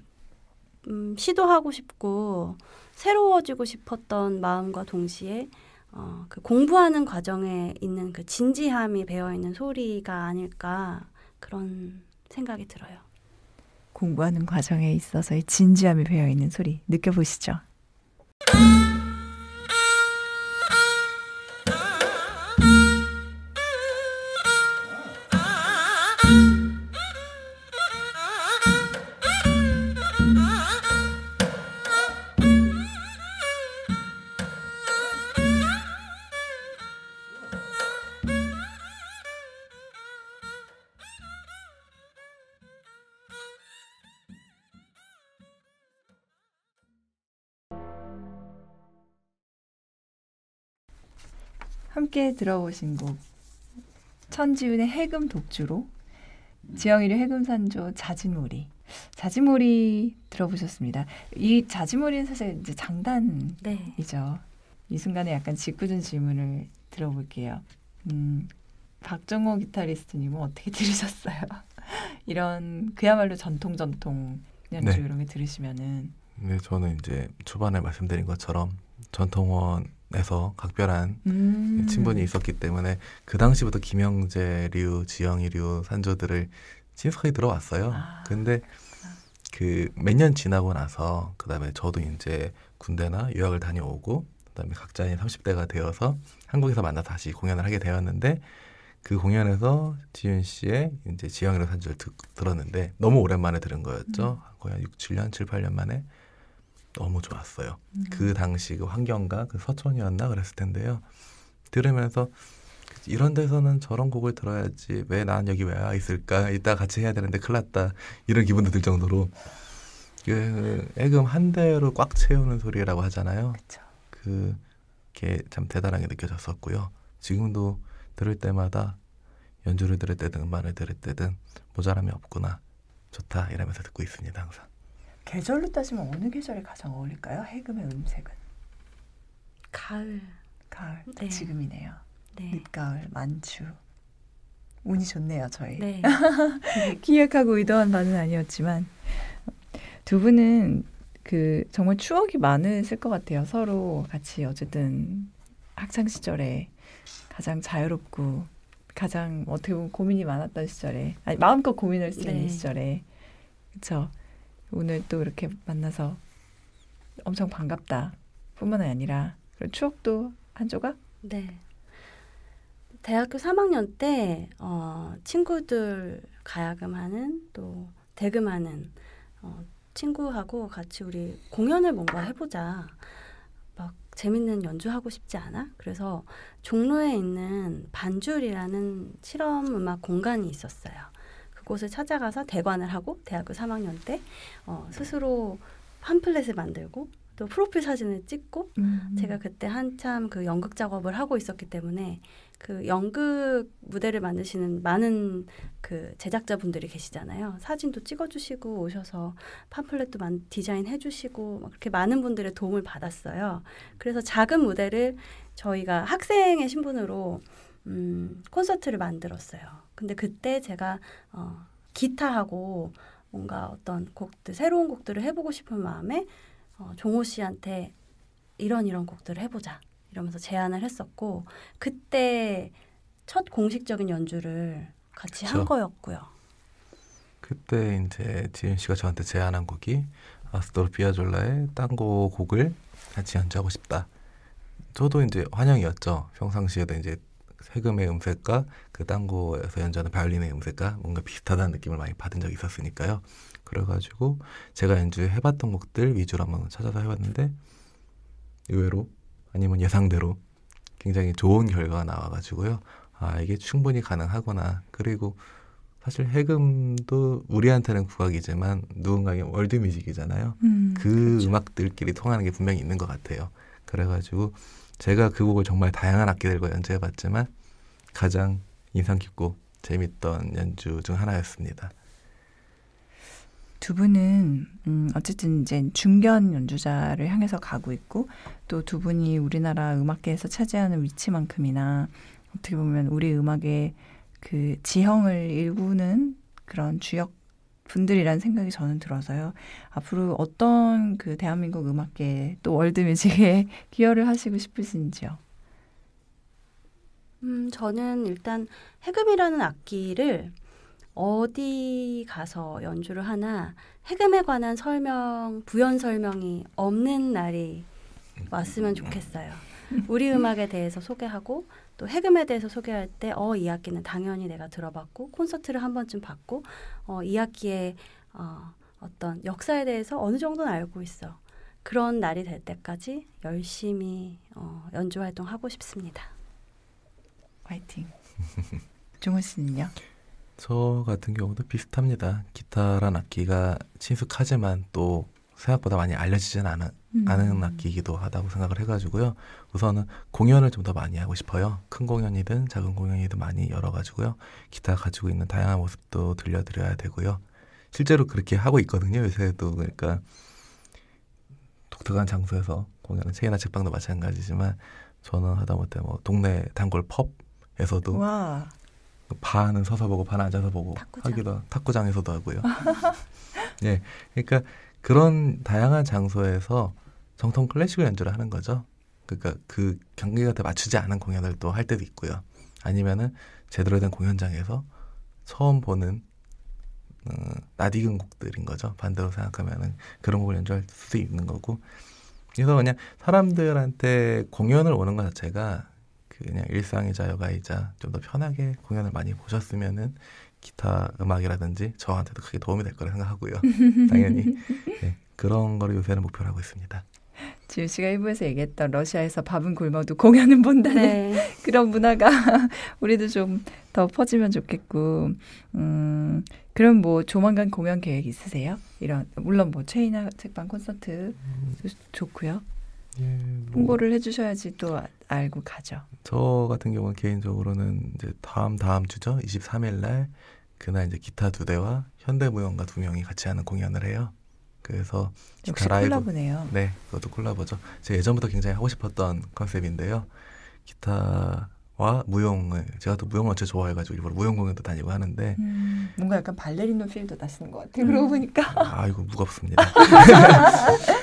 음, 시도하고 싶고 새로워지고 싶었던 마음과 동시에 어, 그 공부하는 과정에 있는 그 진지함이 배어 있는 소리가 아닐까 그런 생각이 들어요. 공부하는 과정에 있어서의 진지함이 배어 있는 소리 느껴보시죠. 함께 들어오신 곡 천지훈의 해금 독주로 지영이를 해금산조 자진모리자진모리 들어보셨습니다. 이자진모리는 사실 이제 장단이죠. 네. 이 순간에 약간 짓궂은 질문을 들어볼게요. 음, 박정호 기타리스트님은 어떻게 들으셨어요? <laughs> 이런 그야말로 전통 전통 연주 네. 이런 게 들으시면은 네 저는 이제 초반에 말씀드린 것처럼 전통원 에서 각별한 음. 친분이 있었기 때문에 그 당시부터 김영재류, 지영이류 산조들을 친숙하게 들어왔어요. 아. 근데 그 몇 년 지나고 나서 그다음에 저도 이제 군대나 유학을 다녀오고 그다음에 각자 이 30대가 되어서 한국에서 만나 다시 공연을 하게 되었는데 그 공연에서 지윤 씨의 이제 지영이로 산조를 듣, 들었는데 너무 오랜만에 들은 거였죠. 음. 거의 한 6, 7년, 7, 8년 만에 너무 좋았어요. 음. 그 당시 그 환경과 그 서촌이었나 그랬을 텐데요. 들으면서 이런 데서는 저런 곡을 들어야지 왜 난 여기 왜와 있을까 이따 같이 해야 되는데 큰일 났다 이런 기분도 들 정도로 그 애금 한 대로 꽉 채우는 소리라고 하잖아요. 그쵸. 그게 참 대단하게 느껴졌었고요. 지금도 들을 때마다 연주를 들을 때든 음반을 들을 때든 모자람이 없구나 좋다 이러면서 듣고 있습니다 항상. 계절로 따지면 어느 계절에 가장 어울릴까요? 해금의 음색은? 가을. 가을. 네. 지금이네요. 네. 늦가을, 만추. 운이 좋네요, 저희. 네. <laughs> 기획하고 의도한 바는 아니었지만 두 분은 그 정말 추억이 많으실 것 같아요. 서로 같이 어쨌든 학창 시절에 가장 자유롭고 가장 어떻게 보면 고민이 많았던 시절에 아니 마음껏 고민할 수는 네. 시절에 그렇죠. 오늘 또 이렇게 만나서 엄청 반갑다. 뿐만 아니라 그런 추억도 한 조각? 네. 대학교 3학년 때 어, 친구들 가야금하는 또 대금하는 어, 친구하고 같이 우리 공연을 뭔가 해보자. 막 재밌는 연주하고 싶지 않아? 그래서 종로에 있는 반줄이라는 실험 음악 공간이 있었어요. 그곳을 찾아가서 대관을 하고 대학교 3학년 때 어, 스스로 팜플렛을 만들고 또 프로필 사진을 찍고 음. 제가 그때 한참 그 연극 작업을 하고 있었기 때문에 그 연극 무대를 만드시는 많은 그 제작자분들이 계시잖아요. 사진도 찍어주시고 오셔서 팜플렛도 만, 디자인해주시고 그렇게 많은 분들의 도움을 받았어요. 그래서 작은 무대를 저희가 학생의 신분으로 음, 콘서트를 만들었어요. 근데 그때 제가 어, 기타하고 뭔가 어떤 곡들 새로운 곡들을 해보고 싶은 마음에 어, 종호 씨한테 이런 이런 곡들을 해보자 이러면서 제안을 했었고 그때 첫 공식적인 연주를 같이 그렇한 거였고요. 그때 이제 지윤 씨가 저한테 제안한 곡이 아스토르 피아졸라의 딴고 곡을 같이 연주하고 싶다. 저도 이제 환영이었죠. 평상시에도 이제 세금의 음색과 그 딴고에서 연주하는 바이올린의 음색과 뭔가 비슷하다는 느낌을 많이 받은 적이 있었으니까요. 그래가지고 제가 연주해봤던 곡들 위주로 한번 찾아서 해봤는데 의외로 아니면 예상대로 굉장히 좋은 결과가 나와가지고요. 아 이게 충분히 가능하거나 그리고 사실 해금도 우리한테는 국악이지만 누군가에게 월드뮤직이잖아요. 음, 그 그렇죠. 음악들끼리 통하는 게 분명히 있는 것 같아요. 그래가지고 제가 그 곡을 정말 다양한 악기들과 연주해봤지만 가장 인상 깊고 재밌던 연주 중 하나였습니다. 두 분은 음 어쨌든 이제 중견 연주자를 향해서 가고 있고 또 두 분이 우리나라 음악계에서 차지하는 위치만큼이나 어떻게 보면 우리 음악의 그 지형을 일구는 그런 주역 분들이라는 생각이 저는 들어서요. 앞으로 어떤 그 대한민국 음악계 또 월드뮤직에 <laughs> 기여를 하시고 싶으신지요? 음, 저는 일단 해금이라는 악기를 어디 가서 연주를 하나 해금에 관한 설명, 부연 설명이 없는 날이 왔으면 좋겠어요. 우리 음악에 대해서 소개하고 또 해금에 대해서 소개할 때 어이악기는 당연히 내가 들어봤고 콘서트를 한 번쯤 봤고 어 이악기의 어, 어떤 역사에 대해서 어느 정도는 알고 있어. 그런 날이 될 때까지 열심히 어, 연주 활동 하고 싶습니다. 화이팅. 종호 <laughs> 씨는요? 저 같은 경우도 비슷합니다. 기타란 악기가 친숙하지만 또 생각보다 많이 알려지진 않은, 음. 않은 악기이기도 하다고 생각을 해가지고요. 우선은 공연을 좀 더 많이 하고 싶어요. 큰 공연이든 작은 공연이든 많이 열어가지고요. 기타 가지고 있는 다양한 모습도 들려드려야 되고요. 실제로 그렇게 하고 있거든요. 요새도 그러니까 독특한 장소에서 공연은 책이나 책방도 마찬가지지만 저는 하다못해 뭐 동네 단골 펍에서도 와. 반은 서서 보고 반은 앉아서 보고 탁구장. 하기도 탁구장에서도 하고요. 예, 그러니까 그런 다양한 장소에서 정통 클래식을 연주를 하는 거죠. 그러니까 그 경기가 맞추지 않은 공연을 또 할 때도 있고요. 아니면은 제대로 된 공연장에서 처음 보는 음, 낯익은 곡들인 거죠. 반대로 생각하면은 그런 곡을 연주할 수도 있는 거고. 그래서 그냥 사람들한테 공연을 오는 것 자체가 그냥 일상의 자유가이자 좀 더 편하게 공연을 많이 보셨으면은 기타 음악이라든지 저한테도 크게 도움이 될 거라 생각하고요. <laughs> 당연히 네, 그런 거를 요새는 목표로 하고 있습니다. 지우 씨가 일부에서 얘기했던 러시아에서 밥은 굶어도 공연은 본다는 네. <laughs> 그런 문화가 <laughs> 우리도 좀 더 퍼지면 좋겠고, 음, 그럼 뭐 조만간 공연 계획 있으세요? 이런, 물론 뭐최인나 책방 콘서트 좋고요. 예, 뭐 홍보를 해주셔야지 또 알고 가죠. 저 같은 경우는 개인적으로는 이제 다음 다음 주죠, 23일 날 그날 이제 기타 두 대와 현대무용가 두 명이 같이 하는 공연을 해요. 그래서 역시 라이브, 콜라보네요. 네, 그것도 콜라보죠. 제가 예전부터 굉장히 하고 싶었던 컨셉인데요. 기타와 무용을 제가 또 무용을 진 좋아해가지고 일부러 무용 공연도 다니고 하는데 음, 뭔가 약간 발레리노 필도 나시는 것 같아요. 음. 그러고 보니까 아 이거 무겁습니다. <laughs>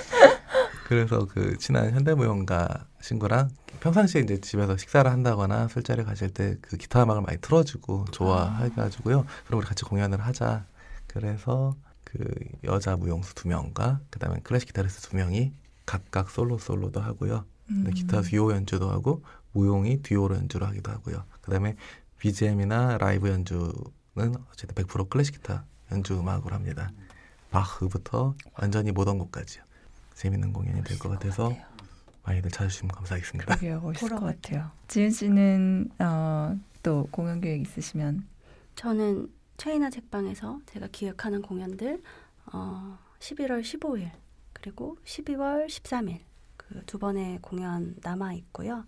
그래서 그 친한 현대무용가 친구랑 평상시에 이제 집에서 식사를 한다거나 술자리 가실 때 그 기타 음악을 많이 틀어주고 좋아해가지고요. 그럼 우리 같이 공연을 하자. 그래서 그 여자 무용수 두 명과 그다음에 클래식 기타리스트 두 명이 각각 솔로 솔로도 하고요. 음. 기타 듀오 연주도 하고 무용이 듀오로 연주를 하기도 하고요. 그다음에 BGM이나 라이브 연주는 어쨌든 100% 클래식 기타 연주 음악으로 합니다. 바흐부터 완전히 모던 곡까지요. 재밌는 공연이 될 것 같아서 같아요. 많이들 찾아주시면 감사하겠습니다. 그러게요, 멋있을 것 같아요. 지은 씨는 어, 또 공연 계획 있으시면? 저는 차이나 책방에서 제가 기획하는 공연들 어, 11월 15일 그리고 12월 13일 그 두 번의 공연 남아 있고요.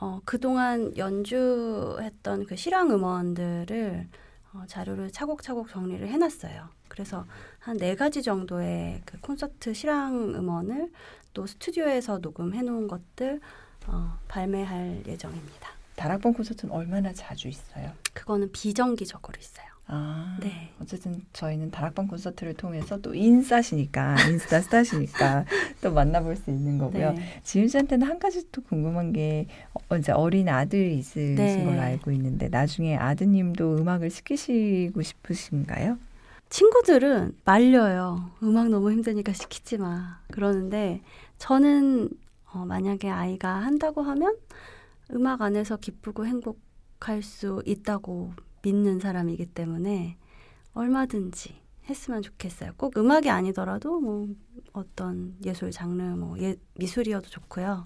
어, 그동안 연주했던 그 실황 음원들을 어, 자료를 차곡차곡 정리를 해놨어요. 그래서 한 네 가지 정도의 그 콘서트 실황 음원을 또 스튜디오에서 녹음해 놓은 것들 어, 발매할 예정입니다. 다락방 콘서트는 얼마나 자주 있어요? 그거는 비정기적으로 있어요. 아, 네. 어쨌든 저희는 다락방 콘서트를 통해서 또 인싸시니까 인스타 스타시니까 <laughs> 또 만나볼 수 있는 거고요. 네. 지윤 씨한테는 한 가지 또 궁금한 게 어, 이제 어린 아들 있으신 네. 걸 알고 있는데 나중에 아드님도 음악을 시키시고 싶으신가요? 친구들은 말려요. 음악 너무 힘드니까 시키지 마. 그러는데 저는 어, 만약에 아이가 한다고 하면 음악 안에서 기쁘고 행복할 수 있다고 믿는 사람이기 때문에 얼마든지 했으면 좋겠어요. 꼭 음악이 아니더라도 뭐 어떤 예술 장르, 뭐 예, 미술이어도 좋고요.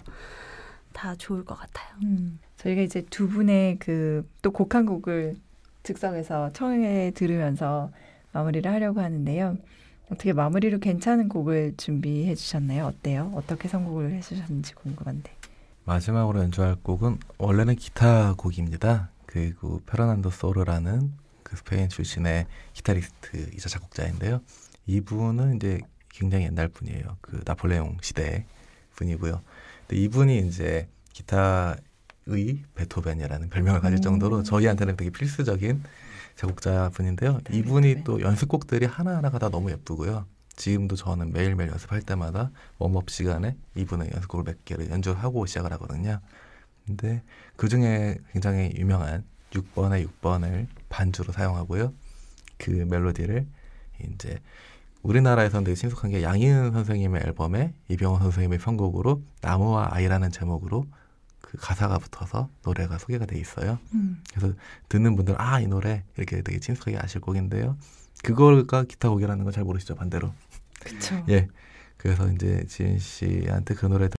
다 좋을 것 같아요. 음, 저희가 이제 두 분의 그 또 곡한 곡을 즉석에서 청해 들으면서 마무리를 하려고 하는데요. 어떻게 마무리로 괜찮은 곡을 준비해 주셨나요? 어때요? 어떻게 선곡을 해주셨는지 궁금한데. 마지막으로 연주할 곡은 원래는 기타 곡입니다. 그리고 페르난도 소르라는 그 스페인 출신의 기타리스트이자 작곡자인데요. 이분은 이제 굉장히 옛날 분이에요. 그 나폴레옹 시대 분이고요. 근데 이분이 이제 기타의 베토벤이라는 별명을 가질 음. 정도로 저희한테는 되게 필수적인 작곡자 분인데요. 아, 네, 이분이 네. 또 연습곡들이 하나하나가 다 너무 예쁘고요. 지금도 저는 매일매일 연습할 때마다 웜업 시간에 이분의 연습곡을 몇 개를 연주하고 시작을 하거든요. 근데 그 중에 굉장히 유명한 6번의 6번을 반주로 사용하고요. 그 멜로디를 이제 우리나라에서는 되게 친숙한 게 양희은 선생님의 앨범에 이병헌 선생님의 편곡으로 나무와 아이라는 제목으로 그 가사가 붙어서 노래가 소개가 돼 있어요. 음. 그래서 듣는 분들 아이 노래 이렇게 되게 친숙하게 아실 곡인데요. 그거가 기타 곡이라는 걸 잘 모르시죠 반대로. 그렇죠. 예. 그래서 이제 지은 씨한테 그 노래